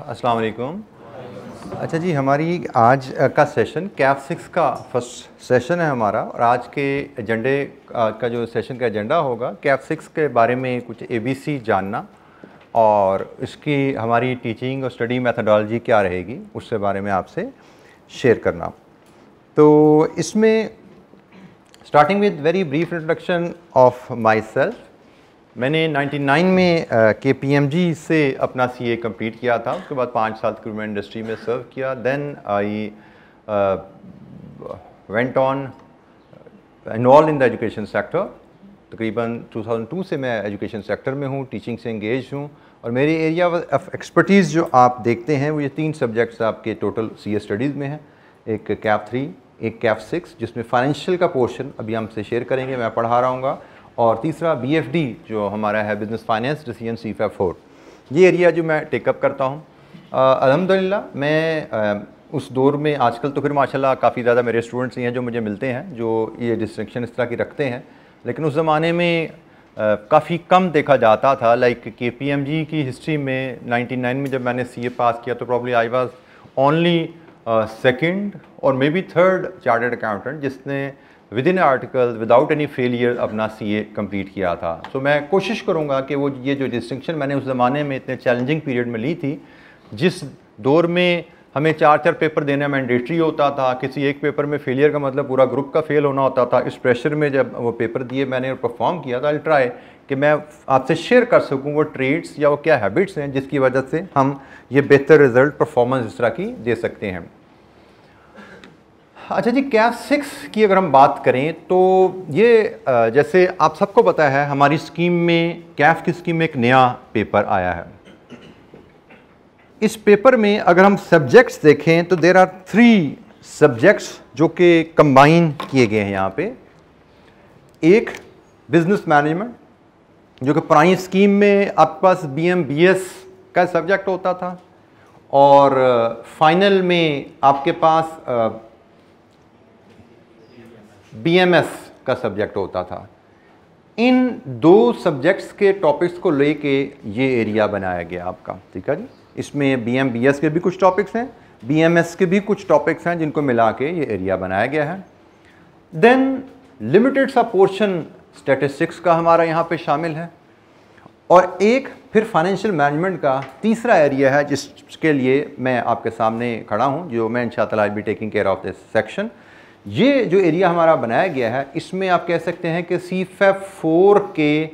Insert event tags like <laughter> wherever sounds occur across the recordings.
अस्सलाम वालेकुम अच्छा जी हमारी आज का सेशन कैफ सिक्स का फर्स्ट सेशन है हमारा और आज के एजेंडे का जो सेशन का एजेंडा होगा कैफ सिक्स के बारे में कुछ एबीसी जानना और इसकी हमारी टीचिंग और स्टडी मैथडोलॉजी क्या रहेगी उसके बारे में आपसे शेयर करना तो इसमें starting with very brief introduction of myself मैंने 99 में के पी से अपना सी ए कम्प्लीट किया था उसके बाद पाँच साल तकरीबन इंडस्ट्री में सर्व किया then I went on involve in the education sector तकरीबन 2002 से मैं एजुकेशन सेक्टर में हूँ टीचिंग से इंगेज हूँ और मेरी एरिया ऑफ एक्सपर्टीज़ जो आप देखते हैं वो ये तीन सब्जेक्ट्स आपके टोटल सी स्टडीज़ में हैं एक कैप थ्री एक कैफ सिक्स जिसमें फाइनेंशियल का पोर्शन अभी हमसे शेयर करेंगे मैं पढ़ा रहा हूँ और तीसरा बी जो हमारा है business finance decision C CAF four ये एरिया जो मैं टेकअप करता हूँ अलहमदिल्ला मैं आ, उस दौर में आजकल तो फिर माशाल्लाह काफ़ी ज़्यादा मेरे स्टूडेंट्स ही हैं जो मुझे मिलते हैं जो ये डिस्ट्रिक्शन इस तरह की रखते हैं लेकिन उस ज़माने में काफ़ी कम देखा जाता था लाइक के पी एम जी की हिस्ट्री में नाइन्टी में जब मैंने सी ए पास किया तो probably I was only second और maybe third chartered accountant जिसने within article without any failure अपना सी ए कम्प्लीट किया था सो so, मैं कोशिश करूँगा कि वो ये जो डिस्टिंक्शन मैंने उस ज़माने में इतने चैलेंजिंग पीरियड में ली थी जिस दौर में हमें चार चार पेपर देना मैंडेटरी होता था किसी एक पेपर में फेलियर का मतलब पूरा ग्रुप का फेल होना होता था इस प्रेशर में जब वो पेपर दिए मैंने और परफॉर्म किया था ट्राई कि मैं आपसे शेयर कर सकूं वो ट्रेड्स या वो क्या हैबिट्स हैं जिसकी वजह से हम ये बेहतर रिजल्ट परफॉर्मेंस इस तरह की दे सकते हैं अच्छा जी कैफ सिक्स की अगर हम बात करें तो ये जैसे आप सबको पता है हमारी स्कीम में कैफ की स्कीम में एक नया पेपर आया है इस पेपर में अगर हम सब्जेक्ट्स देखें तो देर आर थ्री सब्जेक्ट्स जो कि कंबाइन किए गए हैं यहाँ पे एक बिजनेस मैनेजमेंट जो कि पुरानी स्कीम में आपके पास बी एम बी एस का सब्जेक्ट होता था और फाइनल में आपके पास बीएमएस का सब्जेक्ट होता था इन दो सब्जेक्ट्स के टॉपिक्स को लेके ये एरिया बनाया गया आपका ठीक है जी इसमें बी एम बी एस के भी कुछ टॉपिक्स हैं बी एम एस के भी कुछ टॉपिक्स हैं जिनको मिला के ये एरिया बनाया गया है देन लिमिटेड सा पोर्शन स्टेटिस्टिक्स का हमारा यहाँ पे शामिल है और एक फिर फाइनेंशियल मैनेजमेंट का तीसरा एरिया है जिसके लिए मैं आपके सामने खड़ा हूँ जो मैं इन शाह be taking care of this section ये जो एरिया हमारा बनाया गया है इसमें आप कह सकते हैं कि सी फोर e के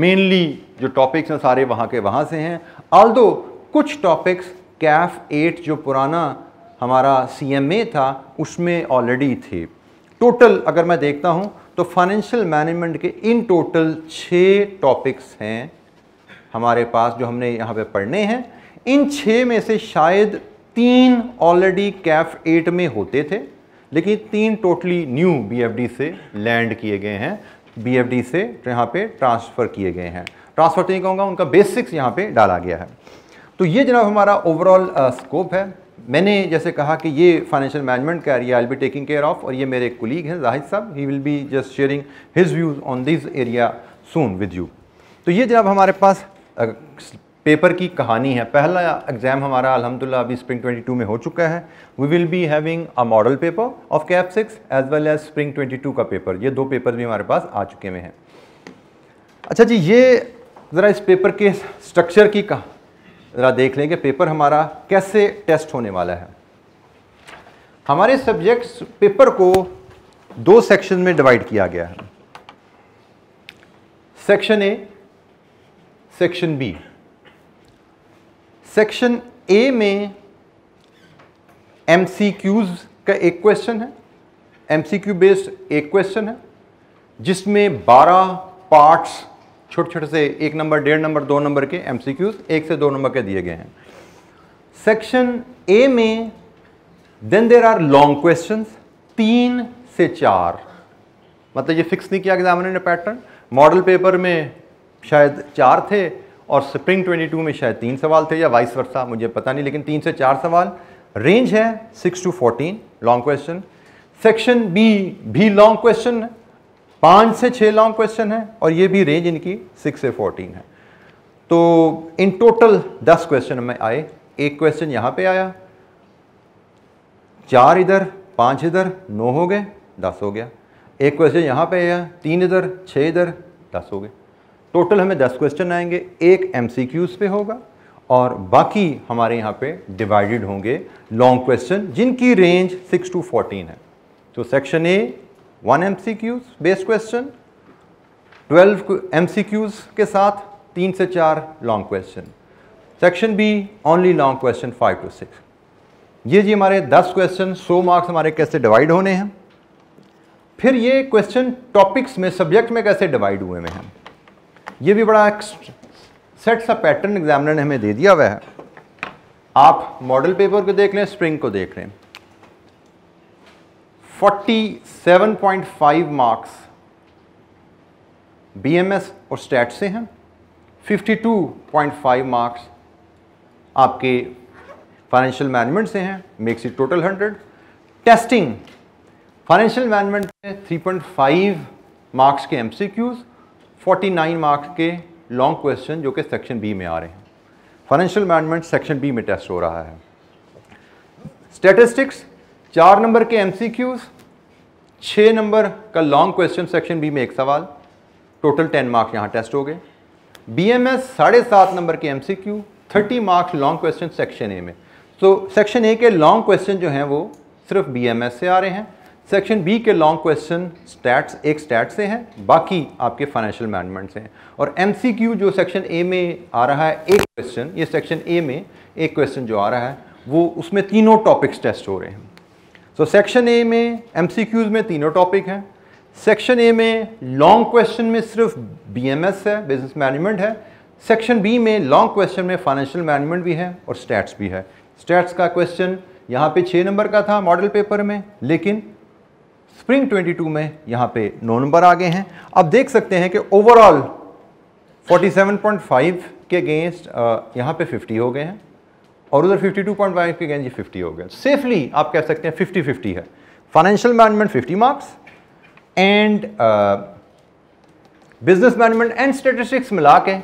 मेनली जो टॉपिक्स हैं सारे वहाँ के वहाँ से हैं आल दो कुछ टॉपिक्स कैफ एट जो पुराना हमारा सी एम ए था उसमें ऑलरेडी थे टोटल अगर मैं देखता हूँ तो फाइनेंशियल मैनेजमेंट के इन टोटल छः टॉपिक्स हैं हमारे पास जो हमने यहाँ पे पढ़ने हैं इन छः में से शायद तीन ऑलरेडी कैफ एट में होते थे लेकिन तीन टोटली न्यू बी से लैंड किए गए हैं बी से यहाँ पे ट्रांसफ़र किए गए हैं ट्रांसफ़र तो नहीं कहूँगा उनका बेसिक्स यहाँ पे डाला गया है तो ये जनाब हमारा ओवरऑल स्कोप uh, है मैंने जैसे कहा कि ये फाइनेंशियल मैनेजमेंट का area I be taking care of और ये मेरे कुलीग हैं Zahid sahab he will be just sharing his views on this area soon with you तो ये जनाब हमारे पास uh, पेपर की कहानी है पहला एग्ज़ाम हमारा अलहमदिल्ला अभी स्प्रिंग 22 में हो चुका है we will be having a model paper of CAF six as well as spring 22 का पेपर ये दो पेपर भी हमारे पास आ चुके हुए हैं अच्छा जी ये ज़रा इस पेपर के स्ट्रक्चर की कहा ज़रा देख लेंगे पेपर हमारा कैसे टेस्ट होने वाला है हमारे सब्जेक्ट्स पेपर को दो सेक्शन में डिवाइड किया गया है section A section B section A में एम का एक क्वेश्चन है एम बेस्ड एक क्वेश्चन है जिसमें 12 पार्ट्स छोटे छोटे से एक नंबर डेढ़ नंबर दो नंबर के एम एक से दो नंबर के दिए गए हैं सेक्शन ए में then there are long question तीन से चार मतलब ये फिक्स नहीं किया एग्जामिनर ने पैटर्न मॉडल पेपर में शायद चार थे और स्प्रिंग 22 में शायद तीन सवाल थे या वाइस वर्षा मुझे पता नहीं लेकिन तीन से चार सवाल रेंज है six to fourteen long question section B भी लॉन्ग क्वेश्चन है पाँच से छः लॉन्ग क्वेश्चन है और ये भी रेंज इनकी सिक्स से फोर्टीन है तो इन टोटल दस क्वेश्चन में आए एक क्वेश्चन यहाँ पे आया चार इधर पाँच इधर नौ हो गए दस हो गया एक क्वेश्चन यहाँ पे आया तीन इधर छः इधर दस हो गए टोटल हमें दस क्वेश्चन आएंगे एक एम पे होगा और बाकी हमारे यहाँ पे डिवाइडेड होंगे लॉन्ग क्वेश्चन जिनकी रेंज सिक्स टू फोर्टीन है तो section A one M based question twelve M के साथ तीन से चार long question section B only long question five to six ये जी हमारे दस क्वेश्चन सौ मार्क्स हमारे कैसे डिवाइड होने हैं फिर ये क्वेश्चन टॉपिक्स में सब्जेक्ट में कैसे डिवाइड हुए हुए हैं ये भी बड़ा एक सेट सा पैटर्न एग्जामिनर ने हमें दे दिया हुआ है आप मॉडल पेपर को देख लें स्प्रिंग को देख लें 47.5 मार्क्स बीएमएस और स्टैट से हैं 52.5 मार्क्स आपके फाइनेंशियल मैनेजमेंट से हैं makes it total 100 testing financial management में 3.5 मार्क्स के एमसीक्यूज़ 49 मार्क्स के लॉन्ग क्वेश्चन जो कि सेक्शन बी में आ रहे हैं फाइनेंशियल मैनेजमेंट सेक्शन बी में टेस्ट हो रहा है स्टेटिस्टिक्स चार नंबर के एम सी क्यूज़ छः नंबर का लॉन्ग क्वेश्चन सेक्शन बी में एक सवाल टोटल टेन मार्क्स यहाँ टेस्ट हो गए बी एम एस साढ़े सात नंबर के M C Q thirty marks long question section A में तो सेक्शन ए के लॉन्ग क्वेश्चन जो हैं वो सिर्फ बी एम एस से आ रहे हैं सेक्शन बी के लॉन्ग क्वेश्चन स्टैट्स एक स्टैट से हैं बाकी आपके फाइनेंशियल मैनेजमेंट से हैं और एमसीक्यू जो सेक्शन ए में आ रहा है एक क्वेश्चन ये सेक्शन ए में एक क्वेश्चन जो आ रहा है वो उसमें तीनों टॉपिक्स टेस्ट हो रहे हैं सो सेक्शन ए में एम में तीनों टॉपिक हैं सेक्शन ए में लॉन्ग क्वेश्चन में सिर्फ बी है बिजनेस मैनेजमेंट है सेक्शन बी में लॉन्ग क्वेश्चन में फाइनेंशियल मैनेजमेंट भी है और स्टैट्स भी है स्टैट्स का क्वेश्चन यहाँ पे छः नंबर का था मॉडल पेपर में लेकिन स्प्रिंग 22 में यहाँ पे नौ नंबर आ गए हैं अब देख सकते हैं कि ओवरऑल 47.5 के अगेंस्ट यहाँ पे 50 हो गए हैं और उधर 52.5 के अगेंस्ट ये 50 हो गए सेफली आप कह सकते हैं 50 50 है financial management 50 marks and business management and statistics मिला के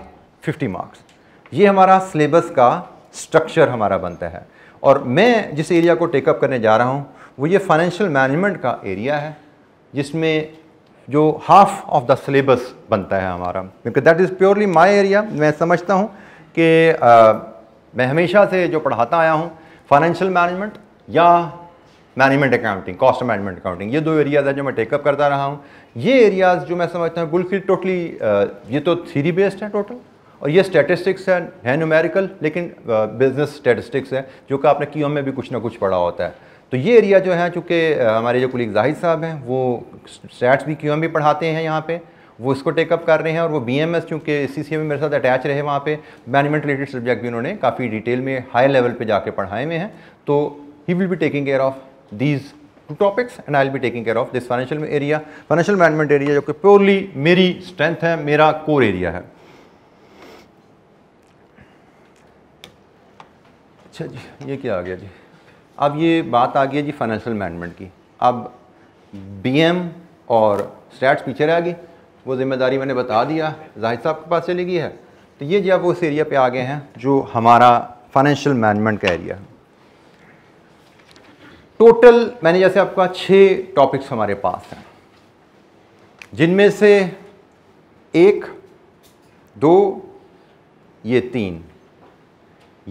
फिफ्टी मार्क्स ये हमारा सिलेबस का स्ट्रक्चर हमारा बनता है और मैं जिस एरिया को टेकअप करने जा रहा हूँ वो ये फाइनेंशियल मैनेजमेंट का एरिया है जिसमें जो हाफ ऑफ द सिलेबस बनता है हमारा क्योंकि that is purely my area मैं समझता हूँ कि मैं हमेशा से जो पढ़ाता आया हूँ फाइनेंशियल मैनेजमेंट या management accounting cost management accounting ये दो एरियाज़ हैं जो मैं टेकअप करता रहा हूँ ये एरियाज़ जो मैं समझता हूँ बिल्कुल टोटली ये तो थीरी बेस्ड है टोटल और ये स्टेटिस्टिक्स है है न्यूमेरिकल लेकिन बिजनेस स्टेटिस्टिक्स है जो कि आपने क्यू में भी कुछ ना कुछ पढ़ा होता है तो ये एरिया जो है चूँकि हमारे जो कुलीग जाहिद साहब हैं वो स्टैट्स भी क्यू भी पढ़ाते हैं यहाँ पे वो इसको टेकअप कर रहे हैं और वो बी एम एस चूँकि इसी सी में मेरे साथ अटैच रहे वहाँ पे मैनेजमेंट रिलेटेड सब्जेक्ट भी उन्होंने काफ़ी डिटेल में हाई लेवल पे जाके पढ़ाए हुए हैं तो he will be taking care of these two topics and I will be taking care of this financial area financial management area जो कि प्योरली मेरी स्ट्रेंथ है मेरा कोर एरिया है अच्छा जी ये क्या आ गया जी अब ये बात आ गई है जी फाइनेंशियल मैनेजमेंट की अब बीएम और स्टैट्स पीछे रह गई वो जिम्मेदारी मैंने बता दिया जाहिद साहब के पास चली गई है तो ये जी आप उस एरिया पे आ गए हैं जो हमारा फाइनेंशियल मैनेजमेंट का एरिया है टोटल मैंने जैसे आपका छः टॉपिक्स हमारे पास हैं जिनमें से एक दो ये तीन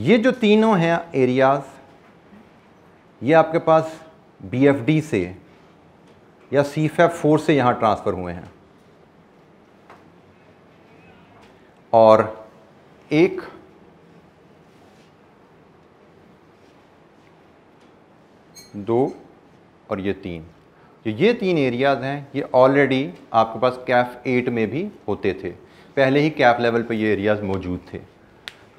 ये जो तीनों हैं एरियाज़ ये आपके पास बी से या सी फोर से यहाँ ट्रांसफ़र हुए हैं और एक दो और ये तीन जो ये तीन एरियाज़ हैं ये ऑलरेडी आपके पास कैफ एट में भी होते थे पहले ही कैफ लेवल पे ये एरियाज़ मौजूद थे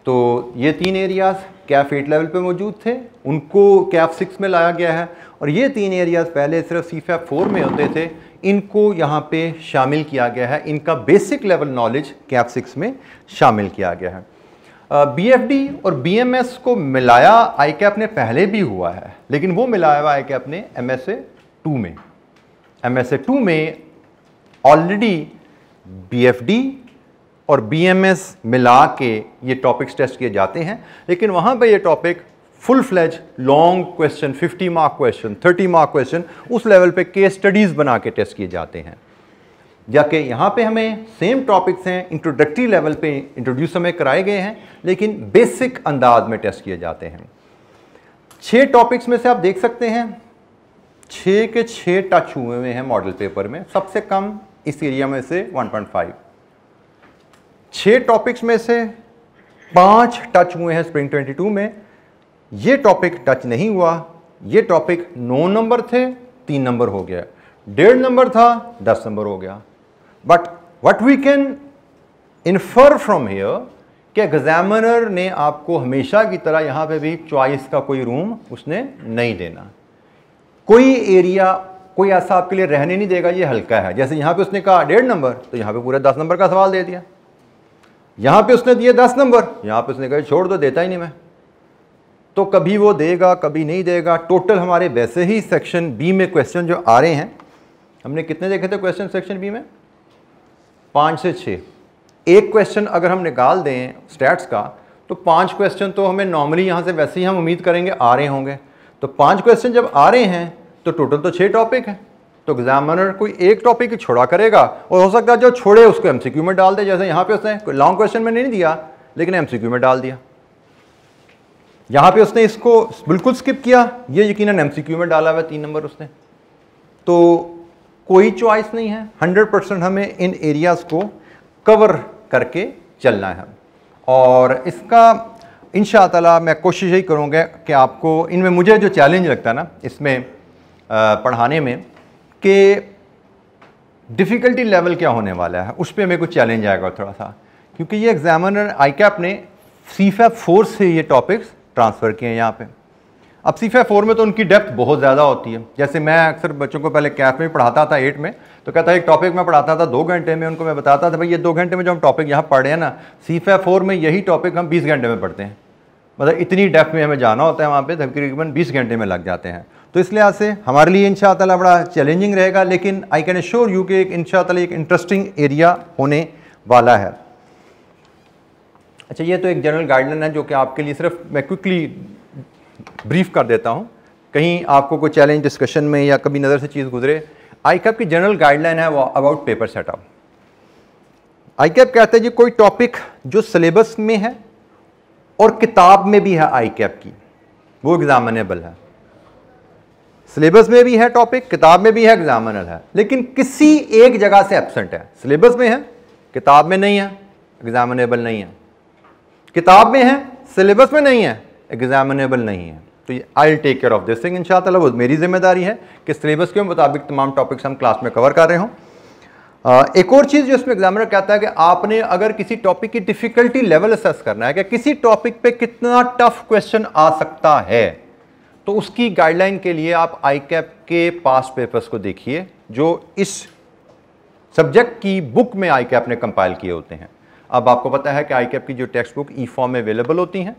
तो ये तीन एरियाज़ कैफ एट लेवल पे मौजूद थे उनको कैफ सिक्स में लाया गया है और ये तीन एरियाज़ पहले सिर्फ सी फैफ़ फोर में होते थे इनको यहाँ पे शामिल किया गया है इनका basic level knowledge CAF six में शामिल किया गया है बी एफ डी और बी एम एस को मिलाया आई कैप ने पहले भी हुआ है लेकिन वो मिलाया हुआ आई कैप ने एम एस ए टू में एम एस ए टू में ऑलरेडी बी एफ डी और बीएमएस मिला के ये टॉपिक्स टेस्ट किए जाते हैं लेकिन वहाँ पे ये topic full fledge long question 50 mark question 30 mark question उस लेवल पे केस स्टडीज़ बना के टेस्ट किए जाते हैं जबकि यहाँ पे हमें सेम टॉपिक्स हैं इंट्रोडक्टरी लेवल पे इंट्रोड्यूस हमें कराए गए हैं लेकिन बेसिक अंदाज में टेस्ट किए जाते हैं छः टॉपिक्स में से आप देख सकते हैं छः के छः टच हुए हुए हैं मॉडल पेपर में सबसे कम इस एरिया में से फाइव छः टॉपिक्स में से पांच टच हुए हैं स्प्रिंग 22 में ये टॉपिक टच नहीं हुआ ये टॉपिक नौ नंबर थे तीन नंबर हो गया डेढ़ नंबर था दस नंबर हो गया but what we can infer from here कि एग्जामिनर ने आपको हमेशा की तरह यहाँ पे भी चॉइस का कोई रूम उसने नहीं देना कोई एरिया कोई ऐसा आपके लिए रहने नहीं देगा ये हल्का है जैसे यहाँ पे उसने कहा डेढ़ नंबर तो यहाँ पे पूरा दस नंबर का सवाल दे दिया यहाँ पे उसने दिए दस नंबर यहाँ पे उसने कहा छोड़ दो देता ही नहीं मैं तो कभी वो देगा कभी नहीं देगा टोटल हमारे वैसे ही सेक्शन बी में क्वेश्चन जो आ रहे हैं हमने कितने देखे थे क्वेश्चन सेक्शन बी में पाँच से छः एक क्वेश्चन अगर हम निकाल दें स्टैट्स का तो पांच क्वेश्चन तो हमें नॉर्मली यहाँ से वैसे ही हम उम्मीद करेंगे आ रहे होंगे तो पांच क्वेश्चन जब आ रहे हैं तो टोटल तो छः टॉपिक हैं तो एग्जामिनर कोई एक टॉपिक ही छोड़ा करेगा और हो सकता है जो छोड़े उसको एमसीक्यू में डाल दे जैसे यहाँ पे उसने लॉन्ग क्वेश्चन में नहीं दिया लेकिन एमसीक्यू में डाल दिया यहाँ पे उसने इसको बिल्कुल स्किप किया ये यकीनन एमसीक्यू में डाला हुआ तीन नंबर उसने तो कोई चॉइस नहीं है हंड्रेड परसेंट हमें इन एरियाज़ को कवर करके चलना है और इसका इन ताला मैं कोशिश यही करूँगा कि आपको इनमें मुझे जो चैलेंज लगता है ना इसमें पढ़ाने में कि डिफ़िकल्टी लेवल क्या होने वाला है उस पर मेरे को चैलेंज आएगा थोड़ा सा क्योंकि ये एग्जामिनर आई कैप ने सी फोर से ये टॉपिक्स ट्रांसफ़र किए हैं यहाँ पे अब सी फोर में तो उनकी डेप्थ बहुत ज़्यादा होती है जैसे मैं अक्सर बच्चों को पहले कैफ में पढ़ाता था एट में तो कहता एक टॉपिक में पढ़ाता था दो घंटे में उनको मैं बताता था भाई ये दो घंटे में जो हम टॉपिक यहाँ पढ़े हैं ना सी फोर में यही टॉपिक हम बीस घंटे में पढ़ते हैं मतलब इतनी डेप्थ में हमें जाना होता है वहाँ पर तकरीबन बीस घंटे में लग जाते हैं तो इस लिहाज से हमारे लिए इन बड़ा चैलेंजिंग रहेगा लेकिन आई कैन एश्योर यू कि एक इन एक इंटरेस्टिंग एरिया होने वाला है अच्छा ये तो एक जनरल गाइडलाइन है जो कि आपके लिए सिर्फ मैं क्विकली ब्रीफ कर देता हूँ कहीं आपको कोई चैलेंज डिस्कशन में या कभी नज़र से चीज़ गुजरे आई कैप की जनरल गाइडलाइन है वो about paper setup ICAP कहते हैं जी कोई टॉपिक जो सिलेबस में है और किताब में भी है आई कैप की वो एग्जामिनेबल है सिलेबस में भी है टॉपिक किताब में भी है एग्जामिनल है लेकिन किसी एक जगह से एबसेंट है सिलेबस में है किताब में नहीं है एग्जामिनेबल नहीं है किताब में है सिलेबस में नहीं है एग्जामिनेबल नहीं है तो I take care of this thing in वो मेरी जिम्मेदारी है कि सिलेबस के मुताबिक तमाम टॉपिक्स हम क्लास में कवर कर रहे हो एक और चीज़ जो इसमें एग्जामिनर कहता है कि आपने अगर किसी टॉपिक की डिफ़िकल्टी लेवल असेस करना है कि किसी टॉपिक पे कितना टफ क्वेश्चन आ सकता है तो उसकी गाइडलाइन के लिए आप आई कैप के पास पेपर्स को देखिए जो इस सब्जेक्ट की बुक में आई कैप ने कंपाइल किए होते हैं अब आपको पता है कि आई कैप की जो टेक्स्ट बुक ई फॉर्म में अवेलेबल होती हैं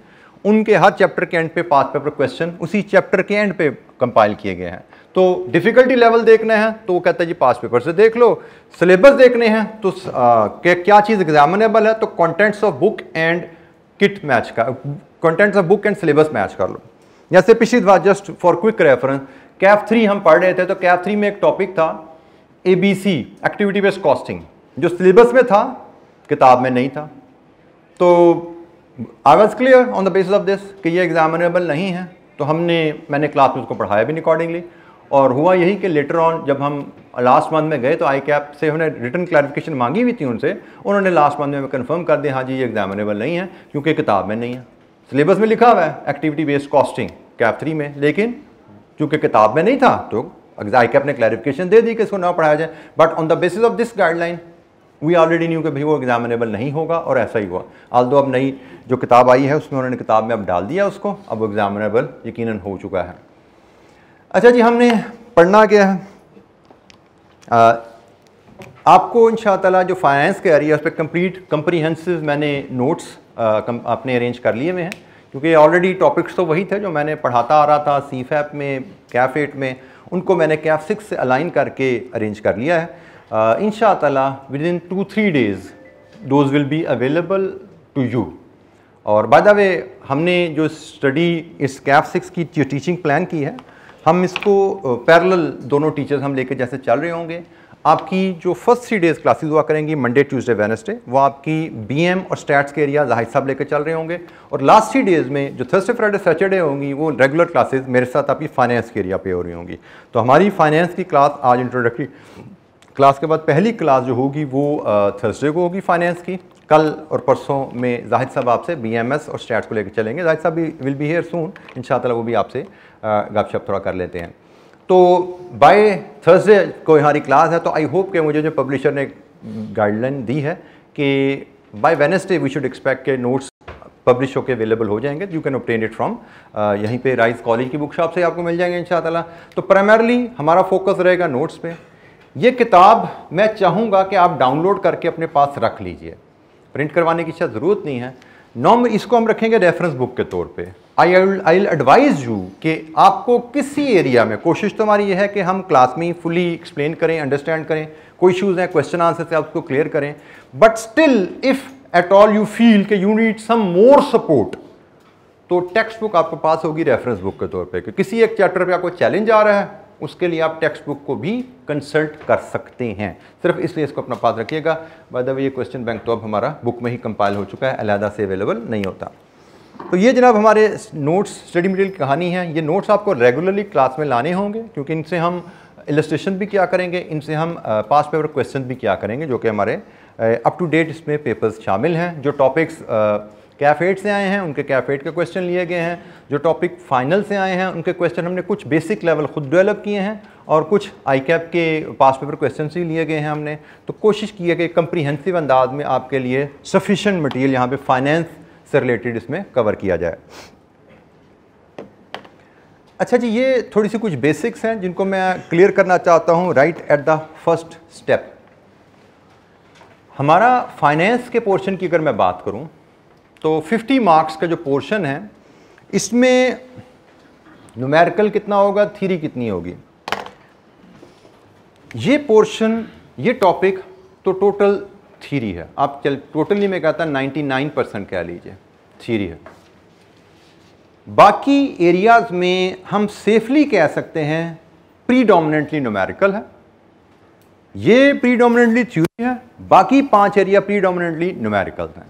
उनके हर चैप्टर के एंड पे पास पेपर क्वेश्चन उसी चैप्टर के एंड पे कंपाइल किए गए हैं तो डिफ़िकल्टी लेवल देखना है तो वो कहता है जी पास पेपर से देख लो सिलेबस देखने हैं तो आ, क्या चीज़ एग्जामिनेबल है तो contents of book and kit match का contents of book and syllabus match कर लो जैसे पिछली बार just for quick reference CAF three हम पढ़ रहे थे तो कैफ थ्री में एक टॉपिक था A B C activity based costing जो सिलेबस में था किताब में नहीं था तो I was clear on the basis of this कि ये एग्जामिनेबल नहीं है तो हमने मैंने क्लास में उसको पढ़ाया भी अकॉर्डिंगली और हुआ यही कि लेटर ऑन जब हम लास्ट मंथ में गए तो आई कैप से हमने रिटर्न क्लैरिफिकेशन मांगी हुई थी उनसे उन्होंने लास्ट मंथ में कंफर्म कर दिया हाँ जी ये एग्जामिनेबल नहीं है क्योंकि किताब में नहीं है सिलेबस में लिखा हुआ है activity based costing CAF three में लेकिन चूंकि किताब में नहीं था तो आई कैप ने क्लैरिफिकेशन दे दी कि इसको ना पढ़ाया जाए but on the basis of this guideline we already knew कि भाई वो एग्जामिनेबल नहीं होगा और ऐसा ही हुआ आल अब नई जो किताब आई है उसमें उन्होंने किताब में अब डाल दिया उसको अब वो एग्जामिनेबल यकीन हो चुका है अच्छा जी हमने पढ़ना क्या है आ, आपको इन ताला जो फाइनेंस के एरिया उस पर कम्प्लीट कम्प्रीहेंसिव मैंने नोट्स आपने अरेंज कर लिए हुए हैं क्योंकि ऑलरेडी टॉपिक्स तो वही थे जो मैंने पढ़ाता आ रहा था सी फैप में कैफ एट में उनको मैंने कैफ सिक्स से अलाइन करके अरेंज कर लिया है इन शाला within two three days those will be available to you और बाय द वे हमने जो स्टडी इस कैफ सिक्स की टीचिंग प्लान की है हम इसको पैरल दोनों टीचर्स हम लेके जैसे चल रहे होंगे आपकी जो फर्स्ट थ्री डेज़ क्लासेस हुआ करेंगी मंडे ट्यूसडे वेनसडे वो आपकी बीएम और स्टैट्स के एरिया जाहिर साहब लेकर चल रहे होंगे और लास्ट थ्री डेज़ में जो थर्सडे फ्राइडे सैटरडे होंगी वो रेगुलर क्लासेस मेरे साथ आपकी फाइनेंस के एरिया पे हो रही होंगी तो हमारी फाइनेंस की क्लास आज इंट्रोडक्टरी क्लास के बाद पहली क्लास जो होगी वो थर्सडे को होगी फाइनेंस की कल और परसों में जाहिद साहब आपसे बीएमएस और स्टैट्स को लेकर चलेंगे Zahid sahab will be here soon in वो भी आपसे गपशप थोड़ा कर लेते हैं तो बाय थर्सडे को हमारी क्लास है तो आई होप के मुझे जो पब्लिशर ने गाइडलाइन दी है कि by Wednesday we should expect के नोट्स पब्लिश होकर अवेलेबल हो जाएंगे you can obtain it from यहीं पे राइस कॉलेज की बुक शॉप से आपको मिल जाएंगे इन तो प्राइमरली हमारा फोकस रहेगा नोट्स पे ये किताब मैं चाहूँगा कि आप डाउनलोड करके अपने पास रख लीजिए प्रिंट करवाने की शायद ज़रूरत नहीं है नॉम इसको हम रखेंगे रेफरेंस बुक के तौर पर आई आई एडवाइज़ यू कि आपको किसी एरिया में कोशिश तो हमारी यह है कि हम क्लास में फुली एक्सप्लेन करें अंडरस्टैंड करें कोई इशूज़ हैं क्वेश्चन आंसर से आप उसको क्लियर करें but still if at all you feel कि you need some more support तो टेक्स्ट बुक आपके पास होगी रेफरेंस बुक के तौर पे कि किसी एक चैप्टर पे आपको चैलेंज आ रहा है उसके लिए आप टेक्स्ट बुक को भी कंसल्ट कर सकते हैं सिर्फ इसलिए इसको अपना पास रखिएगा बाय द वे ये क्वेश्चन बैंक तो अब हमारा बुक में ही कंपाइल हो चुका है अलहदा से अवेलेबल नहीं होता तो ये जनाब हमारे नोट्स स्टडी मटेरियल की कहानी है ये नोट्स आपको रेगुलरली क्लास में लाने होंगे क्योंकि इनसे हम इलस्ट्रेशन भी क्या करेंगे इनसे हम पास पेपर क्वेश्चन भी क्या करेंगे जो कि हमारे अप टू डेट इसमें पेपर्स शामिल हैं जो टॉपिक्स कैफेट से आए हैं उनके कैफेट के क्वेश्चन लिए गए हैं जो टॉपिक फाइनल से आए हैं उनके क्वेश्चन हमने कुछ बेसिक लेवल खुद डेवलप किए हैं और कुछ आई कैप के पास पेपर क्वेश्चन ही लिए गए हैं हमने तो कोशिश की है कि कम्प्रीहेंसिव अंदाज में आपके लिए सफिशेंट मटेरियल यहाँ पे फाइनेंस से रिलेटेड इसमें कवर किया जाए अच्छा जी ये थोड़ी सी कुछ बेसिक्स हैं जिनको मैं क्लियर करना चाहता हूँ right at the first step हमारा फाइनेंस के पोर्शन की अगर मैं बात करूँ तो 50 मार्क्स का जो पोर्शन है इसमें नुमेरिकल कितना होगा थीरी कितनी होगी ये पोर्शन ये टॉपिक तो टोटल थीरी है आप चल टोटली में कहता है नाइन्टी नाइन परसेंट कह लीजिए थीरी है बाकी एरियाज़ में हम सेफली कह सकते हैं प्रीडोमिनेंटली नोमेरिकल है ये प्रीडोमिनेंटली थ्यूरी है बाकी पांच एरिया प्रीडोमिनेंटली नोमेरिकल हैं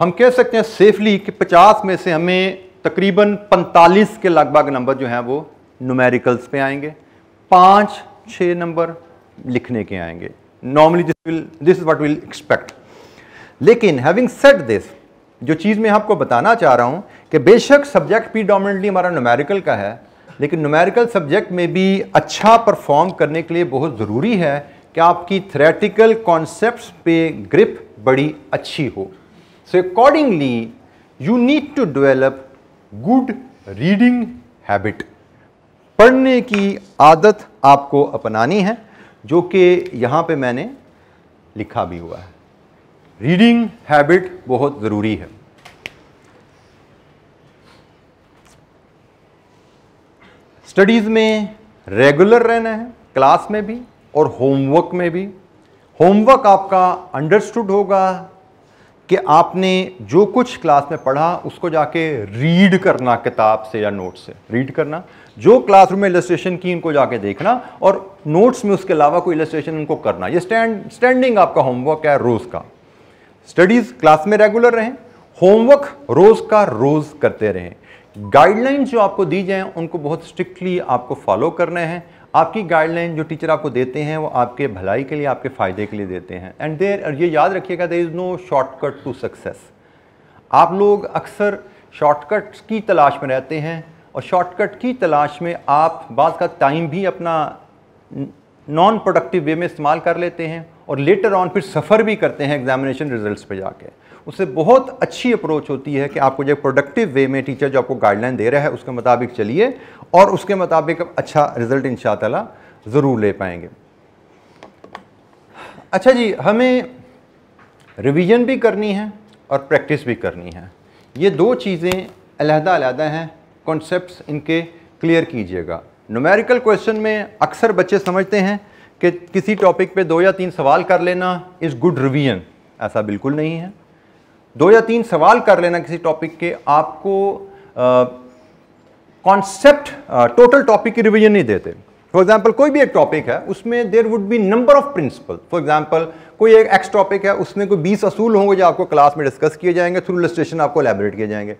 हम कह सकते हैं सेफली कि 50 में से हमें तकरीबन 45 के लगभग नंबर जो हैं वो नोमेरिकल्स पे आएंगे पाँच छः नंबर लिखने के आएंगे normally this will this is what will expect लेकिन हैविंग सेट दिस जो चीज़ मैं आपको बताना चाह रहा हूँ कि बेशक सब्जेक्ट डोमिनेटली हमारा नोमेरिकल का है लेकिन नोमेरिकल सब्जेक्ट में भी अच्छा परफॉर्म करने के लिए बहुत ज़रूरी है कि आपकी थ्रेटिकल कॉन्सेप्ट पे ग्रिप बड़ी अच्छी हो so accordingly you need to develop good reading habit पढ़ने की आदत आपको अपनानी है जो कि यहाँ पे मैंने लिखा भी हुआ है रीडिंग हैबिट बहुत ज़रूरी है स्टडीज़ में रेगुलर रहना है क्लास में भी और होमवर्क में भी होमवर्क आपका अंडरस्टूड होगा कि आपने जो कुछ क्लास में पढ़ा उसको जाके रीड करना किताब से या नोट से रीड करना जो क्लासरूम में इलस्ट्रेशन की उनको जाके देखना और नोट्स में उसके अलावा कोई इलस्ट्रेशन उनको करना ये स्टैंड स्टैंडिंग आपका होमवर्क है रोज़ का स्टडीज़ क्लास में रेगुलर रहें होमवर्क रोज़ का रोज़ करते रहें गाइडलाइंस जो आपको दी जाए उनको बहुत स्ट्रिक्टली आपको फॉलो करना है आपकी गाइडलाइन जो टीचर आपको देते हैं वो आपके भलाई के लिए आपके फ़ायदे के लिए देते हैं एंड देर ये याद रखिएगा there is no shortcut to success आप लोग अक्सर शॉर्टकट्स की तलाश में रहते हैं और शॉर्टकट की तलाश में आप बाद का टाइम भी अपना नॉन प्रोडक्टिव वे में इस्तेमाल कर लेते हैं और लेटर ऑन फिर सफ़र भी करते हैं एग्जामिनेशन रिजल्ट्स पे जाके उससे बहुत अच्छी अप्रोच होती है कि आपको जो प्रोडक्टिव वे में टीचर जो आपको गाइडलाइन दे रहा है उसके मुताबिक चलिए और उसके मुताबिक अच्छा रिजल्ट इन ज़रूर ले पाएंगे अच्छा जी हमें रिवीजन भी करनी है और प्रैक्टिस भी करनी है ये दो चीज़ें अलहदा अलहदा हैं कॉन्सेप्ट्स इनके क्लियर कीजिएगा नोमेरिकल क्वेश्चन में अक्सर बच्चे समझते हैं कि किसी टॉपिक पे दो या तीन सवाल कर लेना इज़ गुड रिवीजन ऐसा बिल्कुल नहीं है दो या तीन सवाल कर लेना किसी टॉपिक के आपको कॉन्सेप्ट टोटल टॉपिक की रिवीजन नहीं देते फॉर एग्जाम्पल कोई भी एक टॉपिक है उसमें there would be number of principle for example कोई एक एक्स टॉपिक है उसमें कोई बीस असूल होंगे जो आपको क्लास में डिस्कस किए जाएंगे थ्रू लिस्टेशन आपको एलेबरेट किए जाएंगे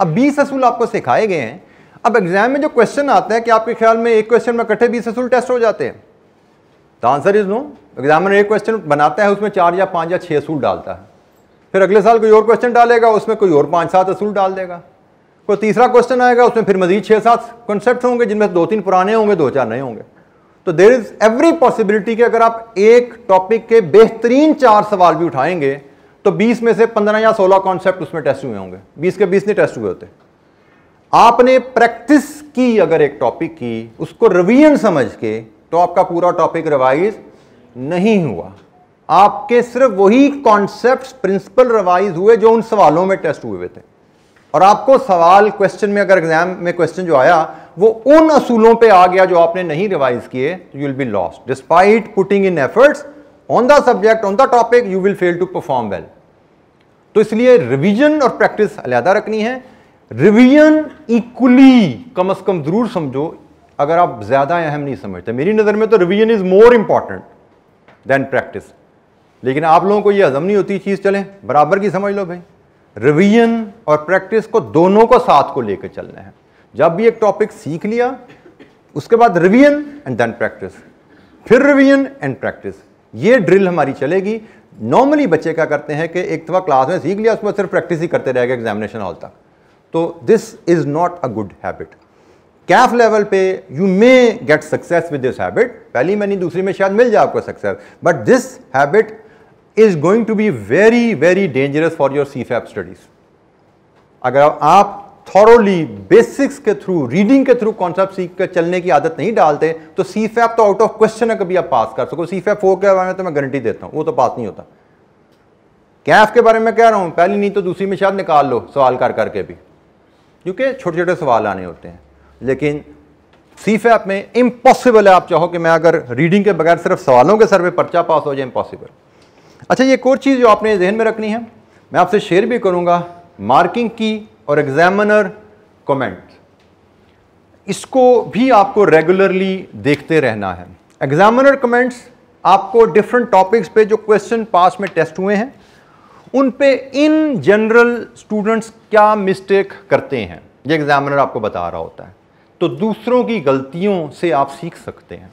अब बीस असूल आपको सिखाए गए हैं अब एग्जाम में जो क्वेश्चन आते हैं कि आपके ख्याल में एक क्वेश्चन में इकट्ठे बीस असूल टेस्ट हो जाते हैं तो आंसर इज नो एग्जामिनर एक क्वेश्चन बनाता है उसमें चार या पाँच या छः असूल डालता है फिर अगले साल कोई और क्वेश्चन डालेगा उसमें कोई और पाँच सात असूल डाल देगा कोई तीसरा क्वेश्चन आएगा उसमें फिर मजीद छः सात कॉन्सेप्ट होंगे जिनमें से दो तीन पुराने होंगे दो चार नए होंगे तो देर इज़ एवरी पॉसिबिलिटी कि अगर आप एक टॉपिक के बेहतरीन चार सवाल भी उठाएंगे तो 20 में से 15 या 16 कॉन्सेप्ट उसमें टेस्ट हुए होंगे 20 के 20 नहीं टेस्ट हुए होते आपने प्रैक्टिस की अगर एक टॉपिक की उसको रिवीजन समझ के तो आपका पूरा टॉपिक रिवाइज नहीं हुआ आपके सिर्फ वही कॉन्सेप्ट प्रिंसिपल रिवाइज हुए जो उन सवालों में टेस्ट हुए हुए थे और आपको सवाल क्वेश्चन में अगर एग्जाम में क्वेश्चन जो आया वो उन असूलों पे आ गया जो आपने नहीं रिवाइज किए you will be lost despite putting in efforts on the subject on the topic you will fail to perform well तो इसलिए रिवीजन और प्रैक्टिस अलहदा रखनी है रिवीजन इक्वली कम अज कम जरूर समझो अगर आप ज्यादा अहम नहीं समझते मेरी नज़र में तो revision is more important than practice लेकिन आप लोगों को यह हजम नहीं होती चीज़ चले बराबर की समझ लो भाई रिवीजन और प्रैक्टिस को दोनों को साथ को लेकर चलना है जब भी एक टॉपिक सीख लिया उसके बाद रिवीजन एंड देन प्रैक्टिस फिर रिवीजन एंड प्रैक्टिस ये ड्रिल हमारी चलेगी नॉर्मली बच्चे क्या करते हैं कि एक दफ़ा तो क्लास में सीख लिया उसमें सिर्फ प्रैक्टिस ही करते रहेगा एग्जामिनेशन हॉल तक तो this is not a good habit CAF level पे you may get success with this habit पहली में नहीं दूसरी में शायद मिल जाए आपको success but this habit is going to be very very dangerous for your सी फैप स्टडीज अगर आप थॉरोली बेसिक्स के थ्रू रीडिंग के थ्रू कॉन्सेप्ट सीख कर चलने की आदत नहीं डालते तो सी तो आउट ऑफ क्वेश्चन है कभी आप पास कर सको सी फैप फोर के बारे में तो मैं गारंटी देता हूं वो तो पास नहीं होता कैफ के बारे में कह रहा हूं पहली नहीं तो दूसरी में शायद निकाल लो सवाल कर करके भी क्योंकि छोटे छोटे सवाल आने होते हैं लेकिन सी फैप में इम्पॉसिबल है आप चाहो कि मैं अगर रीडिंग के बगैर सिर्फ सवालों के सर्वे पर्चा पास हो जाए इम्पॉसिबल अच्छा ये एक और चीज़ जो आपने जहन में रखनी है मैं आपसे शेयर भी करूँगा मार्किंग की और एग्जामिनर कमेंट इसको भी आपको रेगुलरली देखते रहना है एग्जामिनर कमेंट्स आपको डिफरेंट टॉपिक्स पे जो क्वेश्चन पास में टेस्ट हुए हैं उन पे इन जनरल स्टूडेंट्स क्या मिस्टेक करते हैं ये एग्जामिनर आपको बता रहा होता है तो दूसरों की गलतियों से आप सीख सकते हैं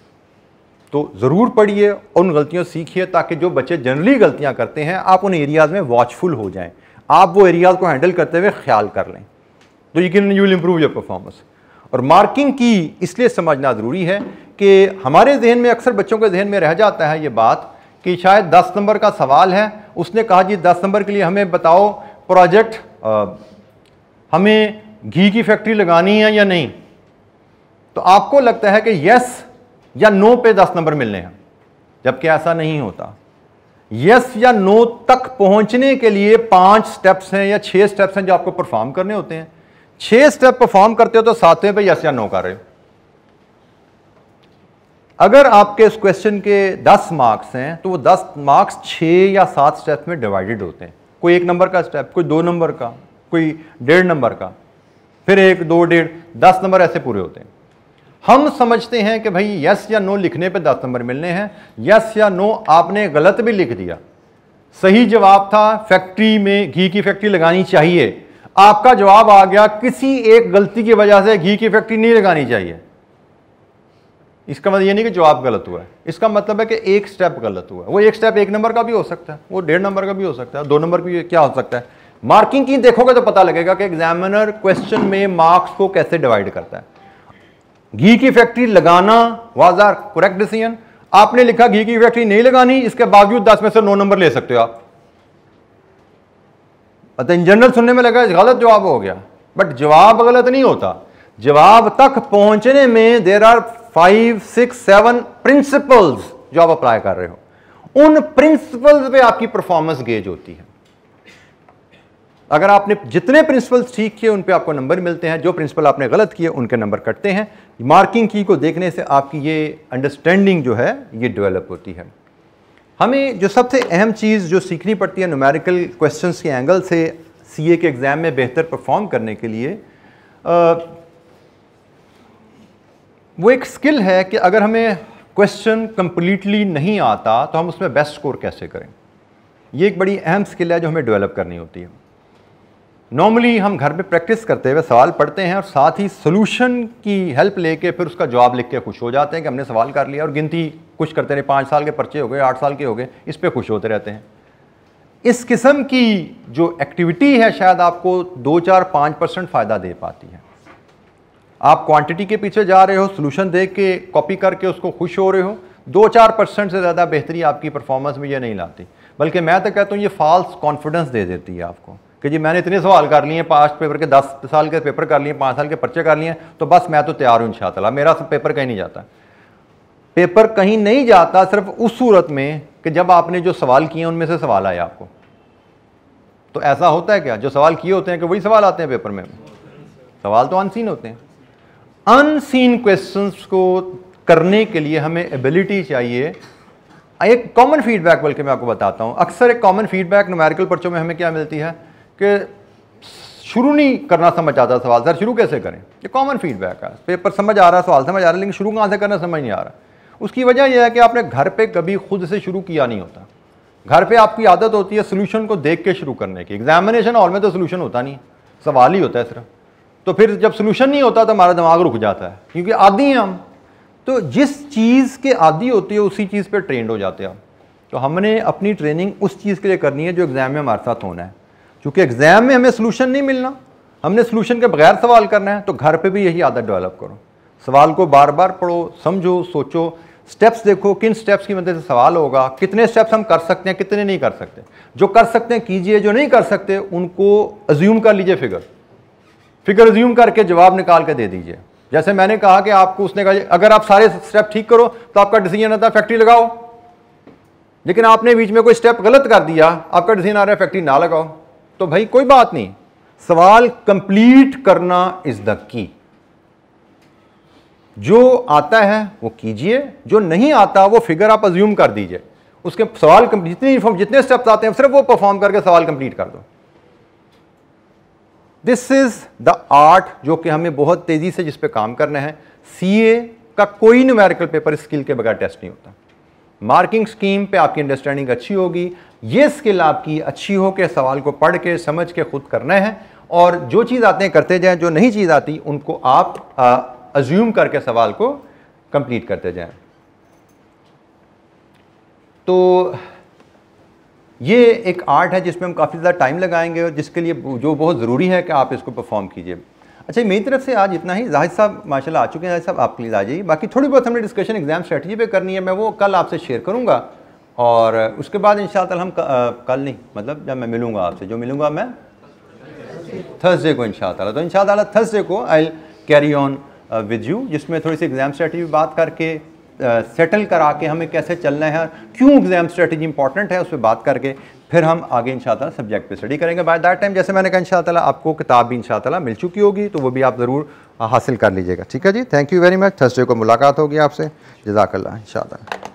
तो ज़रूर पढ़िए और उन गलतियों सीखिए ताकि जो बच्चे जनरली गलतियां करते हैं आप उन एरियाज़ में वॉचफुल हो जाएं आप वो एरियाज़ को हैंडल करते हुए ख्याल कर लें तो you can you will improve your performance और मार्किंग की इसलिए समझना ज़रूरी है कि हमारे जहन में अक्सर बच्चों के जहन में रह जाता है ये बात कि शायद दस नंबर का सवाल है उसने कहा जी दस नंबर के लिए हमें बताओ प्रोजेक्ट हमें घी की फैक्ट्री लगानी है या नहीं तो आपको लगता है कि यस या नो पे दस नंबर मिलने हैं जबकि ऐसा नहीं होता यस या नो तक पहुंचने के लिए पांच स्टेप्स हैं या छह स्टेप्स हैं जो आपको परफॉर्म करने होते हैं छह स्टेप परफॉर्म करते हो तो सातवें पे यस या नो कर रहे हो अगर आपके इस क्वेश्चन के दस मार्क्स हैं तो वो दस मार्क्स छह या सात स्टेप में डिवाइडेड होते हैं कोई एक नंबर का स्टेप कोई दो नंबर का कोई डेढ़ नंबर का फिर एक दो डेढ़ दस नंबर ऐसे पूरे होते हैं हम समझते हैं कि भाई यस या नो लिखने पे दस नंबर मिलने हैं यस या नो आपने गलत भी लिख दिया सही जवाब था फैक्ट्री में घी की फैक्ट्री लगानी चाहिए आपका जवाब आ गया किसी एक गलती की वजह से घी की फैक्ट्री नहीं लगानी चाहिए इसका मतलब ये नहीं कि जवाब गलत हुआ है इसका मतलब है कि एक स्टेप गलत हुआ है वो एक स्टेप एक नंबर का भी हो सकता है वो डेढ़ नंबर का भी हो सकता है दो नंबर भी क्या हो सकता है मार्किंग की देखोगे तो पता लगेगा कि एग्जामिनर क्वेश्चन में मार्क्स को कैसे डिवाइड करता है घी की फैक्ट्री लगाना वाज आर करेक्ट डिसीजन आपने लिखा घी की फैक्ट्री नहीं लगानी इसके बावजूद दस में से नौ नंबर ले सकते हो आप अतः इन जनरल सुनने में लगा गलत जवाब हो गया बट जवाब गलत नहीं होता जवाब तक पहुंचने में there are five six seven principles जो आप अप्लाई कर रहे हो उन प्रिंसिपल्स पे आपकी परफॉर्मेंस गेज होती है अगर आपने जितने प्रिंसिपल ठीक किए उन पे आपको नंबर मिलते हैं जो प्रिंसिपल आपने गलत किए उनके नंबर कटते हैं मार्किंग की को देखने से आपकी ये अंडरस्टैंडिंग जो है ये डेवलप होती है हमें जो सबसे अहम चीज़ जो सीखनी पड़ती है न्यूमेरिकल क्वेश्चन के एंगल से सी के एग्ज़ाम में बेहतर परफॉर्म करने के लिए आ, वो एक स्किल है कि अगर हमें क्वेश्चन कम्प्लीटली नहीं आता तो हम उसमें बेस्ट स्कोर कैसे करें ये एक बड़ी अहम स्किल है जो हमें डेवलप करनी होती है नॉर्मली हम घर में प्रैक्टिस करते हुए सवाल पढ़ते हैं और साथ ही सोल्यूशन की हेल्प लेके फिर उसका जवाब लिख के खुश हो जाते हैं कि हमने सवाल कर लिया और गिनती कुछ करते रहे पाँच साल के पर्चे हो गए आठ साल के हो गए इस पर खुश होते रहते हैं इस किस्म की जो एक्टिविटी है शायद आपको दो चार पाँच परसेंट फ़ायदा दे पाती है आप क्वांटिटी के पीछे जा रहे हो सोल्यूशन देख के कॉपी करके उसको खुश हो रहे हो दो चार परसेंट से ज़्यादा बेहतरी आपकी परफॉर्मेंस में ये नहीं लाती बल्कि मैं तो कहता हूँ ये फॉल्स कॉन्फिडेंस दे देती है आपको कि जी मैंने इतने सवाल कर लिए हैं पास्ट पेपर के दस साल के पेपर कर लिए पाँच साल के पर्चे कर लिए तो बस मैं तो तैयार हूँ इन मेरा सब पेपर कहीं नहीं जाता पेपर कहीं नहीं जाता सिर्फ उस सूरत में कि जब आपने जो सवाल किए उनमें से सवाल आया आपको तो ऐसा होता है क्या जो सवाल किए होते हैं कि वही सवाल आते हैं पेपर में सवाल तो अनसीन होते हैं अनसीन क्वेश्चंस को करने के लिए हमें एबिलिटी चाहिए एक कॉमन फीडबैक बल्कि मैं आपको बताता हूँ अक्सर एक कॉमन फीडबैक नुमेरिकल पर्चों में हमें क्या मिलती है कि शुरू नहीं करना समझ आता सवाल सर शुरू कैसे करें ये कॉमन फीडबैक है पेपर समझ आ रहा है सवाल समझ आ रहा है लेकिन शुरू कहाँ से करना समझ नहीं आ रहा उसकी वजह यह है कि आपने घर पे कभी खुद से शुरू किया नहीं होता घर पे आपकी आदत होती है सोल्यूशन को देख के शुरू करने की एग्जामिनेशन हॉल में तो सोल्यूशन होता नहीं सवाल ही होता है सिर्फ तो फिर जब सोल्यूशन नहीं होता तो हमारा दिमाग रुक जाता है क्योंकि आदि हैं हम तो जिस चीज़ के आदि होती है उसी चीज़ पर ट्रेंड हो जाते हैं हम तो हमने अपनी ट्रेनिंग उस चीज़ के लिए करनी है जो एग्ज़ाम में हमारे साथ होना है क्योंकि एग्ज़ाम में हमें सोलूशन नहीं मिलना हमने सोलूशन के बगैर सवाल करना है तो घर पे भी यही आदत डेवलप करो सवाल को बार बार पढ़ो समझो सोचो स्टेप्स देखो किन स्टेप्स की मदद से सवाल होगा कितने स्टेप्स हम कर सकते हैं कितने नहीं कर सकते जो कर सकते हैं कीजिए जो नहीं कर सकते उनको अज्यूम कर लीजिए फिगर फिगर अज्यूम करके जवाब निकाल के दे दीजिए जैसे मैंने कहा कि आपको उसने कहा अगर आप सारे स्टेप ठीक करो तो आपका डिसीजन आता है फैक्ट्री लगाओ लेकिन आपने बीच में कोई स्टेप गलत कर दिया आपका डिसीजन आ रहा है फैक्ट्री ना लगाओ तो भाई कोई बात नहीं सवाल कंप्लीट करना इज द की जो आता है वो कीजिए जो नहीं आता वो फिगर आप अज्यूम कर दीजिए उसके सवाल जितनी जितने स्टेप्स आते हैं सिर्फ वो परफॉर्म करके सवाल कंप्लीट कर दो दिस इज द आर्ट जो कि हमें बहुत तेजी से जिस पे काम करना है सीए का कोई न्यूमेरिकल पेपर स्किल के बगैर टेस्ट नहीं होता मार्किंग स्कीम पे आपकी अंडरस्टैंडिंग अच्छी होगी ये स्किल आपकी अच्छी हो के सवाल को पढ़ के समझ के खुद करना है और जो चीज़ आते हैं करते जाएं जो नहीं चीज़ आती उनको आप अज्यूम करके सवाल को कंप्लीट करते जाएं तो ये एक आर्ट है जिसमें हम काफ़ी ज़्यादा टाइम लगाएंगे और जिसके लिए जो बहुत ज़रूरी है कि आप इसको परफॉर्म कीजिए अच्छा मेरी तरफ से आज इतना ही जाहिद साहब माशाल्लाह आ चुके हैं जाहिद साहब आपके लिए आ जाइए बाकी थोड़ी बहुत हमने डिस्कशन एग्जाम स्ट्रेटजी पे करनी है मैं वो कल आपसे शेयर करूँगा और उसके बाद इन हम कल नहीं मतलब जब मैं मिलूँगा आपसे जो मिलूँगा मैं थर्सडे को इन तो इन थर्सडे को I carry on with you जिसमें थोड़ी सी एग्ज़ाम स्ट्रेटजी बात करके सेटल uh, करा के हमें कैसे चलना है क्यों एग्ज़ाम स्ट्रेटजी इंपॉर्टेंट है उस पर बात करके फिर हम आगे इन सब्जेक्ट पे स्टडी करेंगे बाय दैट टाइम जैसे मैंने कहा इन आपको किताब भी इन मिल चुकी होगी तो वो भी आप ज़रूर हासिल कर लीजिएगा ठीक है जी thank you very much Thursday को मुलाकात होगी आपसे जजाकल्ला इन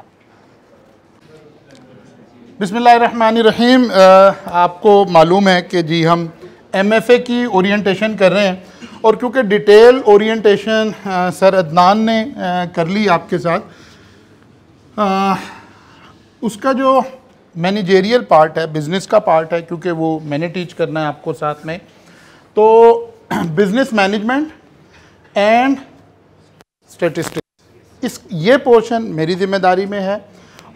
बिसमीम आपको मालूम है कि जी हम एमएफए की ओरिएंटेशन कर रहे हैं और क्योंकि डिटेल ओरिएंटेशन सर अदनान ने आ, कर ली आपके साथ आ, उसका जो मैनेजेरियल पार्ट है बिज़नेस का पार्ट है क्योंकि वो मैंने टीच करना है आपको साथ में तो बिज़नेस मैनेजमेंट एंड स्टेटिस्टिक्स इस ये पोर्शन मेरी ज़िम्मेदारी में है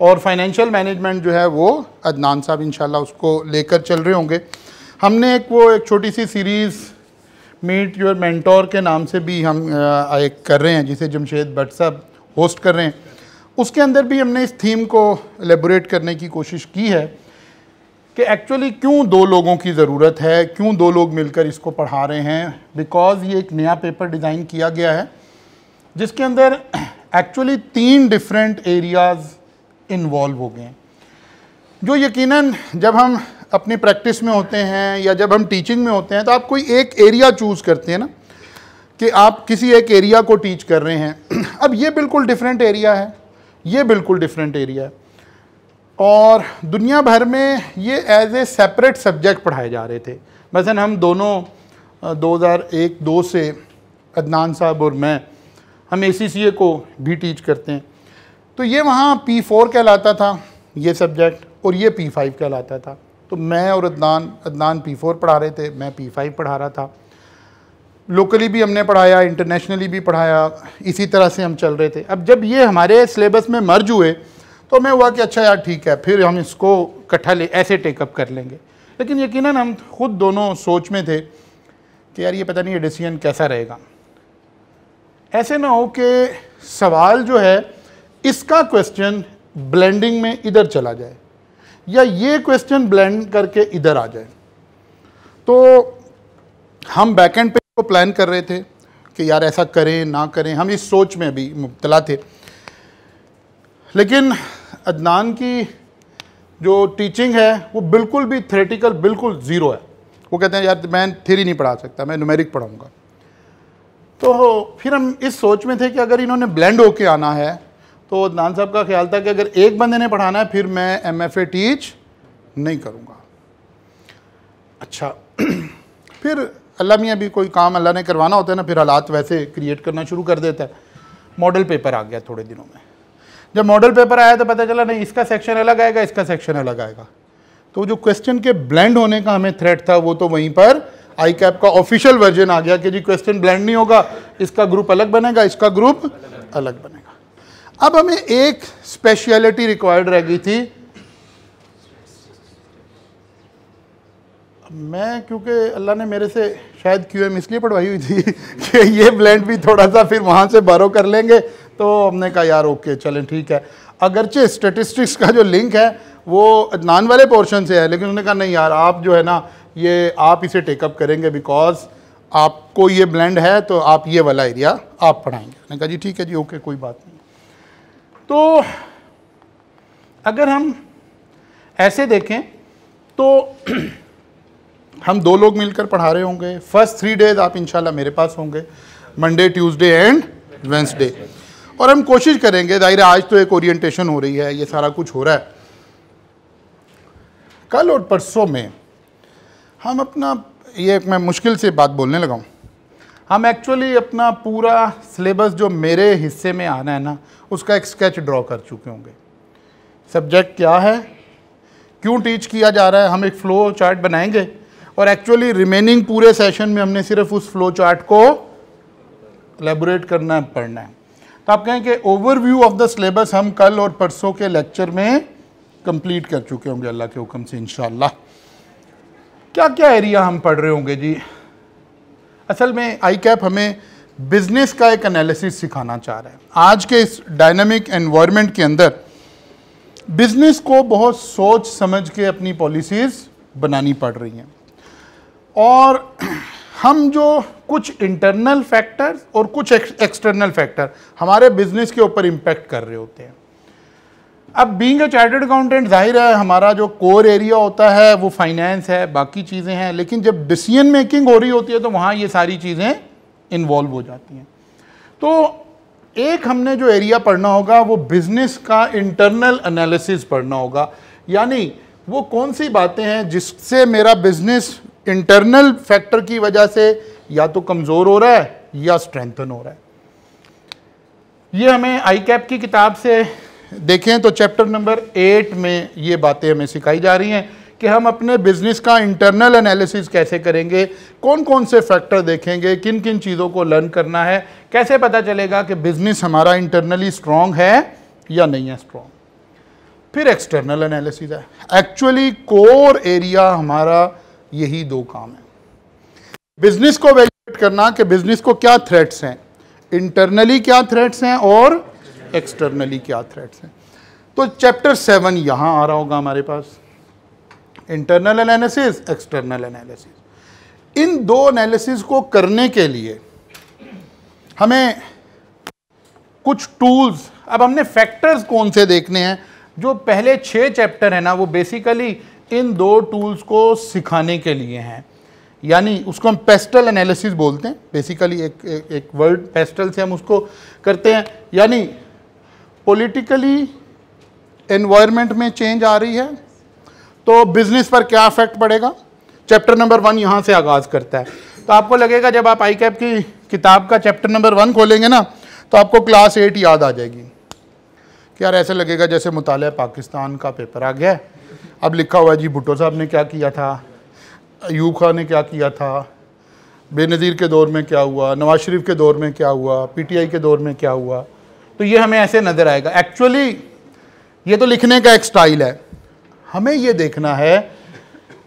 और फाइनेंशियल मैनेजमेंट जो है वो अदनान साहब इन उसको लेकर चल रहे होंगे हमने एक वो एक छोटी सी सीरीज़ मीट योर मैंटोर के नाम से भी हम एक कर रहे हैं जिसे जमशेद भट्ट साहब होस्ट कर रहे हैं उसके अंदर भी हमने इस थीम को एलेबोरेट करने की कोशिश की है कि एक्चुअली क्यों दो लोगों की ज़रूरत है क्यों दो लोग मिलकर इसको पढ़ा रहे हैं बिकॉज़ ये एक नया पेपर डिज़ाइन किया गया है जिसके अंदर एक्चुअली तीन डिफरेंट एरियाज़ इन्वॉल्व हो गए हैं जो यकीनन जब हम अपनी प्रैक्टिस में होते हैं या जब हम टीचिंग में होते हैं तो आप कोई एक एरिया चूज़ करते हैं ना कि आप किसी एक एरिया को टीच कर रहे हैं <clears throat> अब ये बिल्कुल डिफरेंट एरिया है ये बिल्कुल डिफरेंट एरिया है और दुनिया भर में ये एज ए सेपरेट सब्जेक्ट पढ़ाए जा रहे थे मसलन हम दोनों 2001-2 दो से अदनान साहब और मैं हम ए को भी टीच करते हैं तो ये वहाँ पी फोर कहलाता था ये सब्जेक्ट और ये पी फाइव कहलाता था तो मैं और अदनान अदनान पी फोर पढ़ा रहे थे मैं पी फाइव पढ़ा रहा था लोकली भी हमने पढ़ाया इंटरनेशनली भी पढ़ाया इसी तरह से हम चल रहे थे अब जब ये हमारे सिलेबस में मर्ज हुए तो हमें हुआ कि अच्छा यार ठीक है फिर हम इसको इकट्ठा ले ऐसे टेकअप कर लेंगे लेकिन यकीन हम खुद दोनों सोच में थे कि यार ये पता नहीं ये डिसीजन कैसा रहेगा ऐसे ना हो कि सवाल जो है इसका क्वेश्चन ब्लेंडिंग में इधर चला जाए या ये क्वेश्चन ब्लेंड करके इधर आ जाए तो हम बैकएंड पे को प्लान कर रहे थे कि यार ऐसा करें ना करें हम इस सोच में भी मुबतला थे लेकिन अदनान की जो टीचिंग है वो बिल्कुल भी थेरेटिकल बिल्कुल ज़ीरो है वो कहते हैं यार मैं थेरी नहीं पढ़ा सकता मैं नुमेरिक पढ़ाऊँगा तो फिर हम इस सोच में थे कि अगर इन्होंने ब्लेंड होके आना है तो नान साहब का ख्याल था कि अगर एक बंदे ने पढ़ाना है फिर मैं एम एफ ए टीच नहीं करूँगा अच्छा <clears throat> फिर अल्लाह मियाँ भी कोई काम अल्लाह ने करवाना होता है ना फिर हालात वैसे क्रिएट करना शुरू कर देता है मॉडल पेपर आ गया थोड़े दिनों में जब मॉडल पेपर आया तो पता चला नहीं इसका सेक्शन अलग आएगा इसका सेक्शन अलग आएगा तो जो क्वेश्चन के ब्लेंड होने का हमें थ्रेट था वो तो वहीं पर आई कैप का ऑफिशियल वर्जन आ गया कि जी क्वेश्चन ब्लेंड नहीं होगा इसका ग्रुप अलग बनेगा इसका ग्रुप अलग बनेगा अब हमें एक स्पेशलिटी रिक्वायर्ड रह गई थी मैं क्योंकि अल्लाह ने मेरे से शायद क्यू एम इसलिए पढ़वाई हुई थी <laughs> कि ये ब्लेंड भी थोड़ा सा फिर वहाँ से बारो कर लेंगे तो हमने कहा यार ओके चलें ठीक है अगरचे स्टेटिस्टिक्स का जो लिंक है वो नान वाले पोर्शन से है लेकिन उन्होंने कहा नहीं यार आप जो है ना ये आप इसे टेकअप करेंगे बिकॉज आपको ये ब्लेंड है तो आप ये वाला एरिया आप पढ़ाएंगे उन्होंने कहा जी ठीक है जी ओके कोई बात नहीं तो अगर हम ऐसे देखें तो <clears throat> हम दो लोग मिलकर पढ़ा रहे होंगे फर्स्ट थ्री डेज आप इंशाल्लाह मेरे पास होंगे मंडे ट्यूसडे एंड वेंसडे और हम कोशिश करेंगे जाहिर आज तो एक ओरिएंटेशन हो रही है ये सारा कुछ हो रहा है कल और परसों में हम अपना ये मैं मुश्किल से बात बोलने लगाऊँ हम एक्चुअली अपना पूरा सिलेबस जो मेरे हिस्से में आना है ना उसका एक स्केच ड्रॉ कर चुके होंगे सब्जेक्ट क्या है क्यों टीच किया जा रहा है हम एक फ़्लो चार्ट बनाएंगे और एक्चुअली रिमेनिंग पूरे सेशन में हमने सिर्फ उस फ्लो चार्ट को एलेबोरेट करना है पढ़ना है तो आप कहें कि ओवरव्यू ऑफ द सिलेबस हम कल और परसों के लेक्चर में कंप्लीट कर चुके होंगे अल्लाह के हुक्म से इन क्या क्या एरिया हम पढ़ रहे होंगे जी असल में आई कैप हमें बिजनेस का एक एनालिसिस सिखाना चाह रहा है आज के इस डायनामिक एनवायरनमेंट के अंदर बिजनेस को बहुत सोच समझ के अपनी पॉलिसीज़ बनानी पड़ रही हैं और हम जो कुछ इंटरनल फैक्टर्स और कुछ एक्सटर्नल फैक्टर हमारे बिजनेस के ऊपर इम्पैक्ट कर रहे होते हैं अब बींग ए चार्टर्ड अकाउंटेंट जाहिर है हमारा जो कोर एरिया होता है वो फाइनेंस है बाकी चीज़ें हैं लेकिन जब डिसीजन मेकिंग हो रही होती है तो वहाँ ये सारी चीज़ें इन्वॉल्व हो जाती हैं तो एक हमने जो एरिया पढ़ना होगा वो बिज़नेस का इंटरनल एनालिसिस पढ़ना होगा यानी वो कौन सी बातें हैं जिससे मेरा बिज़नेस इंटरनल फैक्टर की वजह से या तो कमज़ोर हो रहा है या स्ट्रेंथन हो रहा है ये हमें आई कैप की किताब से देखें तो चैप्टर नंबर एट में ये बातें हमें सिखाई जा रही हैं कि हम अपने बिज़नेस का इंटरनल एनालिसिस कैसे करेंगे कौन कौन से फैक्टर देखेंगे किन किन चीज़ों को लर्न करना है कैसे पता चलेगा कि बिज़नेस हमारा इंटरनली स्ट्रॉन्ग है या नहीं है स्ट्रॉन्ग फिर एक्सटर्नल एनालिसिस है एक्चुअली कोर एरिया हमारा यही दो काम है बिज़नेस को वैल्यूएट करना कि बिज़नेस को क्या थ्रेट्स हैं इंटरनली क्या थ्रेट्स हैं और एक्सटर्नली क्या थ्रेट्स हैं तो चैप्टर सेवन यहाँ आ रहा होगा हमारे पास इंटरनल एनालिसिस एक्सटर्नल एनालिसिस इन दो एनालिसिस को करने के लिए हमें कुछ टूल्स अब हमने फैक्टर्स कौन से देखने हैं जो पहले छः चैप्टर हैं ना वो बेसिकली इन दो टूल्स को सिखाने के लिए हैं यानी उसको हम पेस्टल एनालिसिस बोलते हैं बेसिकली एक एक, एक वर्ड पेस्टल से हम उसको करते हैं यानी पॉलिटिकली एनवायरनमेंट में चेंज आ रही है तो बिजनेस पर क्या इफेक्ट पड़ेगा चैप्टर नंबर वन यहाँ से आगाज़ करता है तो आपको लगेगा जब आप आई कैप की किताब का चैप्टर नंबर वन खोलेंगे ना तो आपको क्लास एट याद आ जाएगी कि यार ऐसे लगेगा जैसे मुताल पाकिस्तान का पेपर आ गया अब लिखा हुआ है जी भुट्टो साहब ने क्या किया था अयूब खान ने क्या किया था बेनज़ीर के दौर में क्या हुआ नवाज शरीफ के दौर में क्या हुआ पीटीआई के दौर में क्या हुआ तो ये हमें ऐसे नज़र आएगा एक्चुअली ये तो लिखने का एक स्टाइल है हमें ये देखना है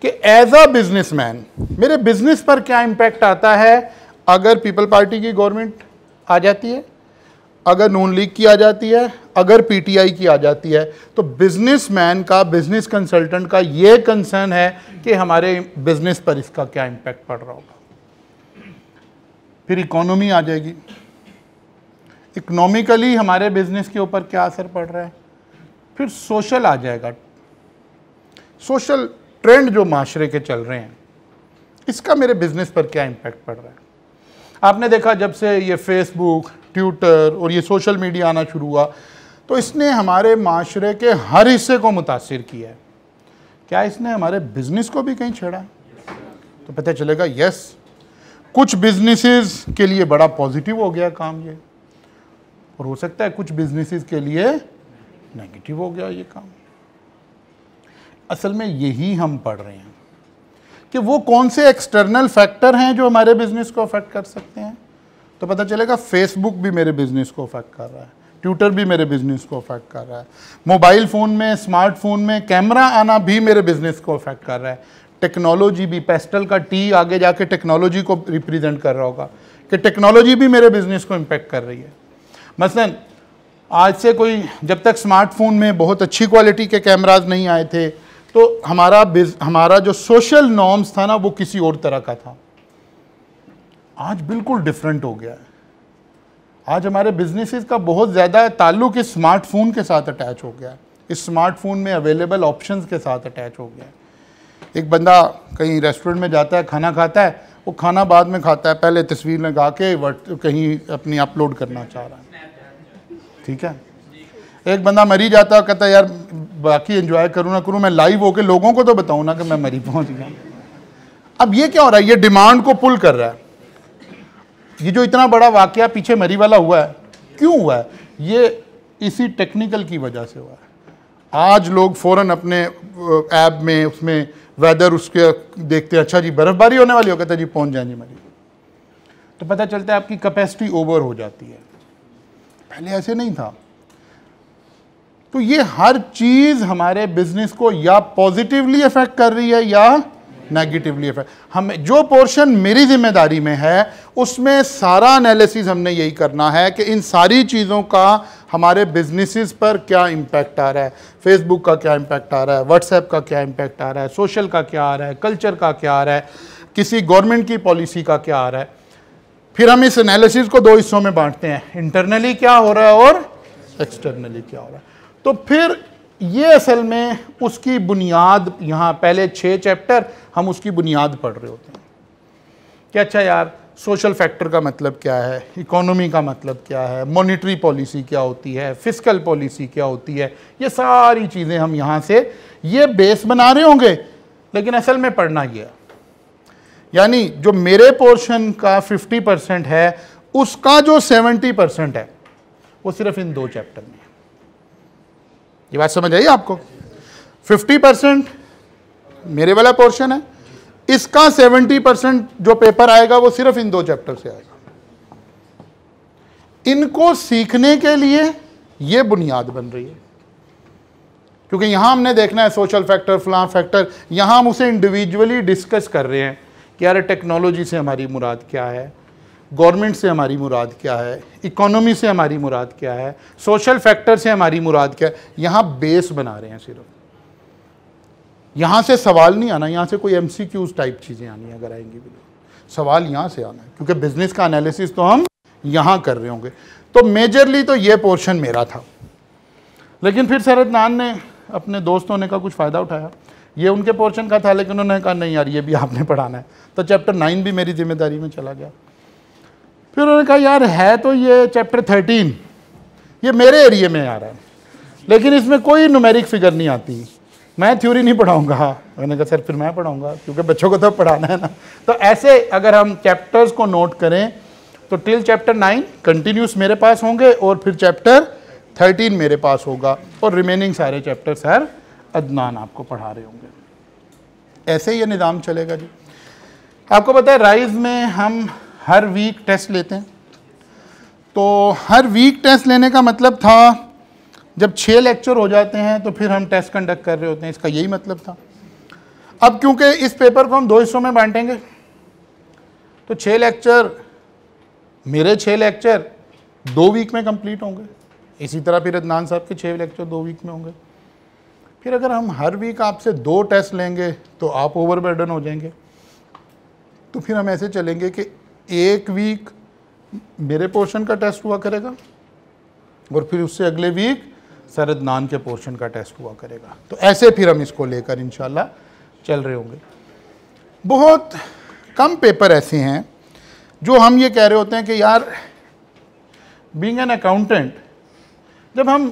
कि एज अ बिजनेसमैन मेरे बिजनेस पर क्या इम्पैक्ट आता है अगर पीपल पार्टी की गवर्नमेंट आ जाती है अगर नून लीग की आ जाती है अगर पीटीआई की आ जाती है तो बिजनेसमैन का बिजनेस कंसल्टेंट का ये कंसर्न है कि हमारे बिजनेस पर इसका क्या इम्पैक्ट पड़ रहा होगा फिर इकोनॉमी आ जाएगी इकोनॉमिकली हमारे बिजनेस के ऊपर क्या असर पड़ रहा है फिर सोशल आ जाएगा सोशल ट्रेंड जो माशरे के चल रहे हैं इसका मेरे बिजनेस पर क्या इम्पैक्ट पड़ रहा है आपने देखा जब से ये फेसबुक ट्विटर और ये सोशल मीडिया आना शुरू हुआ तो इसने हमारे माशरे के हर हिस्से को मुतासर किया है क्या इसने हमारे बिजनेस को भी कहीं छेड़ा तो पता चलेगा यस कुछ बिजनेसेस के लिए बड़ा पॉजिटिव हो गया काम ये और हो सकता है कुछ बिजनेसिस के लिए नेगेटिव हो गया ये काम असल में यही हम पढ़ रहे हैं कि वो कौन से एक्सटर्नल फैक्टर हैं जो हमारे बिजनेस को अफेक्ट कर सकते हैं तो पता चलेगा फेसबुक भी मेरे बिजनेस को अफेक्ट कर रहा है ट्विटर भी मेरे बिजनेस को अफेक्ट कर रहा है मोबाइल फ़ोन में स्मार्टफोन में कैमरा आना भी मेरे बिजनेस को अफेक्ट कर रहा है टेक्नोलॉजी भी पेस्टल का टी आगे जाके टेक्नोलॉजी को रिप्रेजेंट कर रहा होगा कि टेक्नोलॉजी भी मेरे बिजनेस को इम्पेक्ट कर रही है मसलन आज से कोई जब तक स्मार्टफोन में बहुत अच्छी क्वालिटी के कैमराज नहीं आए थे तो हमारा हमारा जो सोशल नॉर्म्स था ना वो किसी और तरह का था आज बिल्कुल डिफरेंट हो गया है आज हमारे बिजनेसेस का बहुत ज़्यादा ताल्लुक इस स्मार्टफोन के साथ अटैच हो गया है इस स्मार्टफोन में अवेलेबल ऑप्शंस के साथ अटैच हो गया है एक बंदा कहीं रेस्टोरेंट में जाता है खाना खाता है वो खाना बाद में खाता है पहले तस्वीर लगा के कहीं अपनी अपलोड करना चाह रहा है ठीक है एक बंदा मरी जाता है कहता है यार बाकी एंजॉय करूँ ना करूँ मैं लाइव होके लोगों को तो बताऊँ ना कि मैं मरी पहुँच गया अब ये क्या हो रहा है ये डिमांड को पुल कर रहा है ये जो इतना बड़ा वाक्य पीछे मरी वाला हुआ है क्यों हुआ है ये इसी टेक्निकल की वजह से हुआ है आज लोग फौरन अपने ऐप में उसमें वेदर उसके देखते हैं अच्छा जी बर्फ़बारी होने वाली हो कहता जी पहुँच जाएंगे मरी तो पता चलता है आपकी कैपेसिटी ओवर हो जाती है पहले ऐसे नहीं था तो ये हर चीज़ हमारे बिजनेस को या पॉजिटिवली अफेक्ट कर रही है या नेगेटिवली अफेक्ट हम जो पोर्शन मेरी जिम्मेदारी में है उसमें सारा एनालिसिस हमने यही करना है कि इन सारी चीज़ों का हमारे बिजनेसेस पर क्या इम्पैक्ट आ रहा है फेसबुक का क्या इम्पैक्ट आ रहा है व्हाट्सएप का क्या इम्पैक्ट आ रहा है सोशल का क्या आ रहा है कल्चर का क्या आ रहा है किसी गवर्नमेंट की पॉलिसी का क्या आ रहा है फिर हम इस एनालिसिस को दो हिस्सों में बांटते हैं इंटरनली क्या हो रहा है और एक्सटर्नली क्या हो रहा है तो फिर ये असल में उसकी बुनियाद यहाँ पहले छः चैप्टर हम उसकी बुनियाद पढ़ रहे होते हैं कि अच्छा यार सोशल फैक्टर का मतलब क्या है इकोनॉमी का मतलब क्या है मॉनेटरी पॉलिसी क्या होती है फिजिकल पॉलिसी क्या होती है ये सारी चीज़ें हम यहाँ से ये बेस बना रहे होंगे लेकिन असल में पढ़ना यह है यानी जो मेरे पोर्शन का 50 परसेंट है उसका जो 70 परसेंट है वो सिर्फ इन दो चैप्टर में ये बात समझ आई आपको 50 परसेंट मेरे वाला पोर्शन है इसका 70 परसेंट जो पेपर आएगा वो सिर्फ इन दो चैप्टर से आएगा इनको सीखने के लिए ये बुनियाद बन रही है क्योंकि यहां हमने देखना है सोशल फैक्टर फलां फैक्टर यहां हम उसे इंडिविजुअली डिस्कस कर रहे हैं कि यार टेक्नोलॉजी से हमारी मुराद क्या है गवर्नमेंट से हमारी मुराद क्या है इकोनॉमी से हमारी मुराद क्या है सोशल फैक्टर से हमारी मुराद क्या है यहाँ बेस बना रहे हैं सिर्फ यहाँ से सवाल नहीं आना यहाँ से कोई एम टाइप चीज़ें आनी अगर आएंगी भी सवाल यहाँ से आना है क्योंकि बिजनेस का एनालिसिस तो हम यहाँ कर रहे होंगे तो मेजरली तो ये पोर्शन मेरा था लेकिन फिर नान ने अपने दोस्तों ने का कुछ फ़ायदा उठाया ये उनके पोर्शन का था लेकिन उन्होंने कहा नहीं यार ये भी आपने पढ़ाना है तो चैप्टर नाइन भी मेरी जिम्मेदारी में चला गया फिर उन्होंने कहा यार है तो ये चैप्टर थर्टीन ये मेरे एरिए में आ रहा है लेकिन इसमें कोई नुमेरिक फिगर नहीं आती मैं थ्योरी नहीं पढ़ाऊंगा मैंने कहा सर फिर मैं पढ़ाऊंगा क्योंकि बच्चों को तो पढ़ाना है ना तो ऐसे अगर हम चैप्टर्स को नोट करें तो टिल चैप्टर नाइन कंटिन्यूस मेरे पास होंगे और फिर चैप्टर थर्टीन मेरे पास होगा और रिमेनिंग सारे चैप्टर सर अदनान आपको पढ़ा रहे होंगे ऐसे ये निज़ाम चलेगा जी आपको पता है राइज में हम हर वीक टेस्ट लेते हैं तो हर वीक टेस्ट लेने का मतलब था जब छः लेक्चर हो जाते हैं तो फिर हम टेस्ट कंडक्ट कर रहे होते हैं इसका यही मतलब था अब क्योंकि इस पेपर को हम दो हिस्सों में बांटेंगे तो छः लेक्चर मेरे छः लेक्चर दो वीक में कंप्लीट होंगे इसी तरह फिर अदनान साहब के छः लेक्चर दो वीक में होंगे फिर अगर हम हर वीक आपसे दो टेस्ट लेंगे तो आप ओवरबर्डन हो जाएंगे तो फिर हम ऐसे चलेंगे कि एक वीक मेरे पोर्शन का टेस्ट हुआ करेगा और फिर उससे अगले वीक नान के पोर्शन का टेस्ट हुआ करेगा तो ऐसे फिर हम इसको लेकर इन चल रहे होंगे बहुत कम पेपर ऐसे हैं जो हम ये कह रहे होते हैं कि यार बींग एन अकाउंटेंट जब हम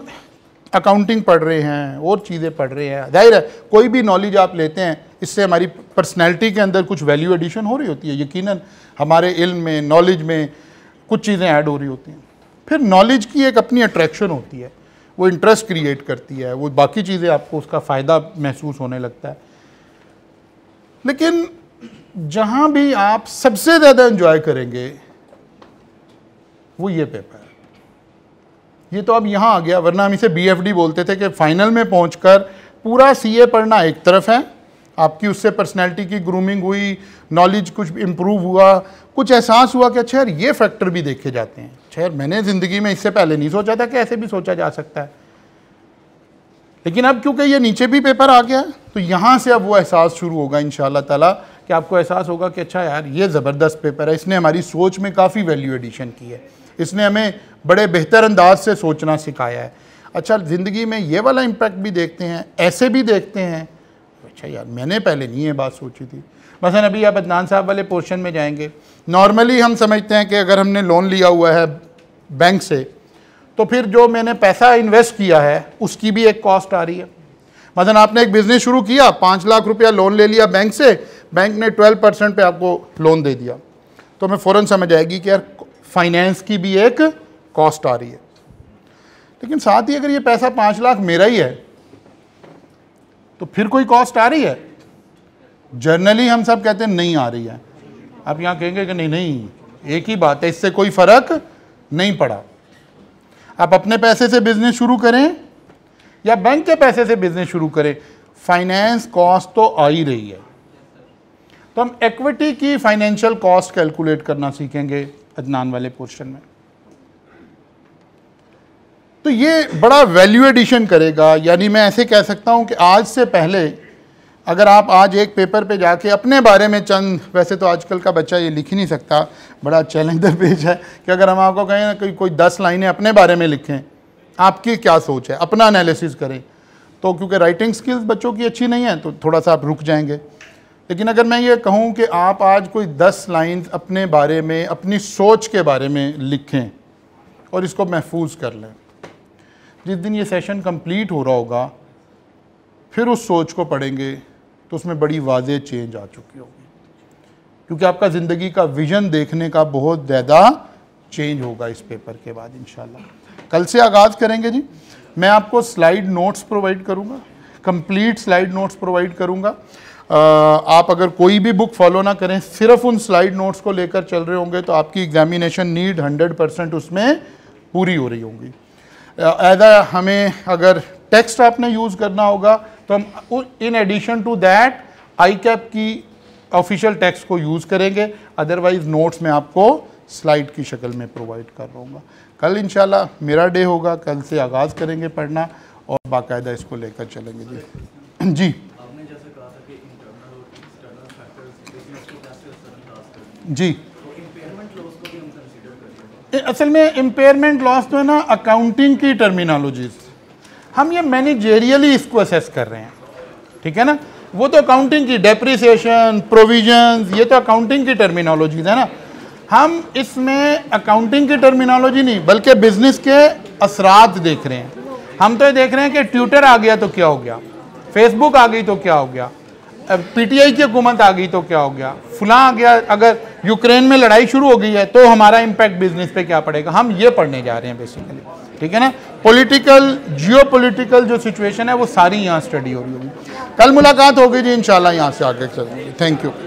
अकाउंटिंग पढ़ रहे हैं और चीज़ें पढ़ रहे हैं जाहिर है कोई भी नॉलेज आप लेते हैं इससे हमारी पर्सनैलिटी के अंदर कुछ वैल्यू एडिशन हो रही होती है यकीन हमारे इल्म में नॉलेज में कुछ चीज़ें ऐड हो रही होती हैं फिर नॉलेज की एक अपनी अट्रैक्शन होती है वो इंटरेस्ट क्रिएट करती है वो बाकी चीज़ें आपको उसका फ़ायदा महसूस होने लगता है लेकिन जहाँ भी आप सबसे ज़्यादा इन्जॉय करेंगे वो ये पेपर ये तो अब यहाँ आ गया वरना हम इसे बी बोलते थे कि फाइनल में पहुँच पूरा सी पढ़ना एक तरफ है आपकी उससे पर्सनैलिटी की ग्रूमिंग हुई नॉलेज कुछ इम्प्रूव हुआ कुछ एहसास हुआ कि अच्छा यार ये फैक्टर भी देखे जाते हैं अच्छा यार मैंने ज़िंदगी में इससे पहले नहीं सोचा था कि ऐसे भी सोचा जा सकता है लेकिन अब क्योंकि ये नीचे भी पेपर आ गया तो यहाँ से अब वो एहसास शुरू होगा इन ताला कि आपको एहसास होगा कि अच्छा यार ये ज़बरदस्त पेपर है इसने हमारी सोच में काफ़ी वैल्यू एडिशन की है इसने हमें बड़े बेहतर अंदाज से सोचना सिखाया है अच्छा ज़िंदगी में ये वाला इम्पैक्ट भी देखते हैं ऐसे भी देखते हैं अच्छा यार मैंने पहले नहीं ये बात सोची थी मसा अभी आप अदनान साहब वाले पोर्शन में जाएंगे नॉर्मली हम समझते हैं कि अगर हमने लोन लिया हुआ है बैंक से तो फिर जो मैंने पैसा इन्वेस्ट किया है उसकी भी एक कॉस्ट आ रही है मसा आपने एक बिज़नेस शुरू किया पाँच लाख रुपया लोन ले लिया बैंक से बैंक ने ट्वेल्व परसेंट पर आपको लोन दे दिया तो हमें फ़ौर समझ आएगी कि यार फाइनेंस की भी एक कॉस्ट आ रही है लेकिन साथ ही अगर ये पैसा पाँच लाख मेरा ही है तो फिर कोई कॉस्ट आ रही है जर्नली हम सब कहते हैं नहीं आ रही है आप यहाँ कहेंगे कि नहीं नहीं एक ही बात है इससे कोई फ़र्क नहीं पड़ा आप अपने पैसे से बिजनेस शुरू करें या बैंक के पैसे से बिजनेस शुरू करें फाइनेंस कॉस्ट तो आ ही रही है तो हम इक्विटी की फाइनेंशियल कॉस्ट कैलकुलेट करना सीखेंगे अदनान वाले पोर्शन में तो ये बड़ा वैल्यू एडिशन करेगा यानी मैं ऐसे कह सकता हूँ कि आज से पहले अगर आप आज एक पेपर पे जाके अपने बारे में चंद वैसे तो आजकल का बच्चा ये लिख ही नहीं सकता बड़ा चैलेंज अच्छा <laughs> पेज है कि अगर हम आपको कहें ना कि कोई दस लाइनें अपने बारे में लिखें आपकी क्या सोच है अपना एनालिसिस करें तो क्योंकि राइटिंग स्किल्स बच्चों की अच्छी नहीं है तो थोड़ा सा आप रुक जाएंगे लेकिन अगर मैं ये कहूँ कि आप आज कोई दस लाइन अपने बारे में अपनी सोच के बारे में लिखें और इसको महफूज कर लें जिस दिन ये सेशन कंप्लीट हो रहा होगा फिर उस सोच को पढ़ेंगे तो उसमें बड़ी वाजे चेंज आ चुकी होगी क्योंकि आपका ज़िंदगी का विज़न देखने का बहुत ज़्यादा चेंज होगा इस पेपर के बाद इन कल से आगाज़ करेंगे जी मैं आपको स्लाइड नोट्स प्रोवाइड करूँगा कंप्लीट स्लाइड नोट्स प्रोवाइड करूँगा आप अगर कोई भी बुक फॉलो ना करें सिर्फ उन स्लाइड नोट्स को लेकर चल रहे होंगे तो आपकी एग्जामिनेशन नीड 100 परसेंट उसमें पूरी हो रही होंगी ऐदा हमें अगर टेक्स्ट आपने यूज़ करना होगा तो हम in addition to that ICAP की ऑफिशियल टेक्स्ट को यूज़ करेंगे अदरवाइज नोट्स में आपको स्लाइड की शक्ल में प्रोवाइड कर रहा कल इंशाल्लाह मेरा डे होगा कल से आगाज़ करेंगे पढ़ना और बाकायदा इसको लेकर चलेंगे जी जी जी असल में इम्पेयरमेंट लॉस तो है ना अकाउंटिंग की टर्मिनोलॉजीज हम ये मैनेजेरियली इसको असेस कर रहे हैं ठीक है ना वो तो अकाउंटिंग की डेप्रिसिएशन प्रोविजन ये तो अकाउंटिंग की टर्मिनोलॉजीज है ना हम इसमें अकाउंटिंग की टर्मिनोलॉजी नहीं बल्कि बिजनेस के असरात देख रहे हैं हम तो ये देख रहे हैं कि ट्विटर आ गया तो क्या हो गया फेसबुक आ गई तो क्या हो गया पीटीआई की हुकूमत आ गई तो क्या हो गया फुला आ गया अगर यूक्रेन में लड़ाई शुरू हो गई है तो हमारा इम्पैक्ट बिजनेस पे क्या पड़ेगा हम ये पढ़ने जा रहे हैं बेसिकली ठीक है ना पॉलिटिकल जियोपॉलिटिकल जो सिचुएशन है वो सारी यहाँ स्टडी हो रही होगी कल मुलाकात होगी जी इंशाल्लाह यहाँ से आगे चलेंगे थैंक यू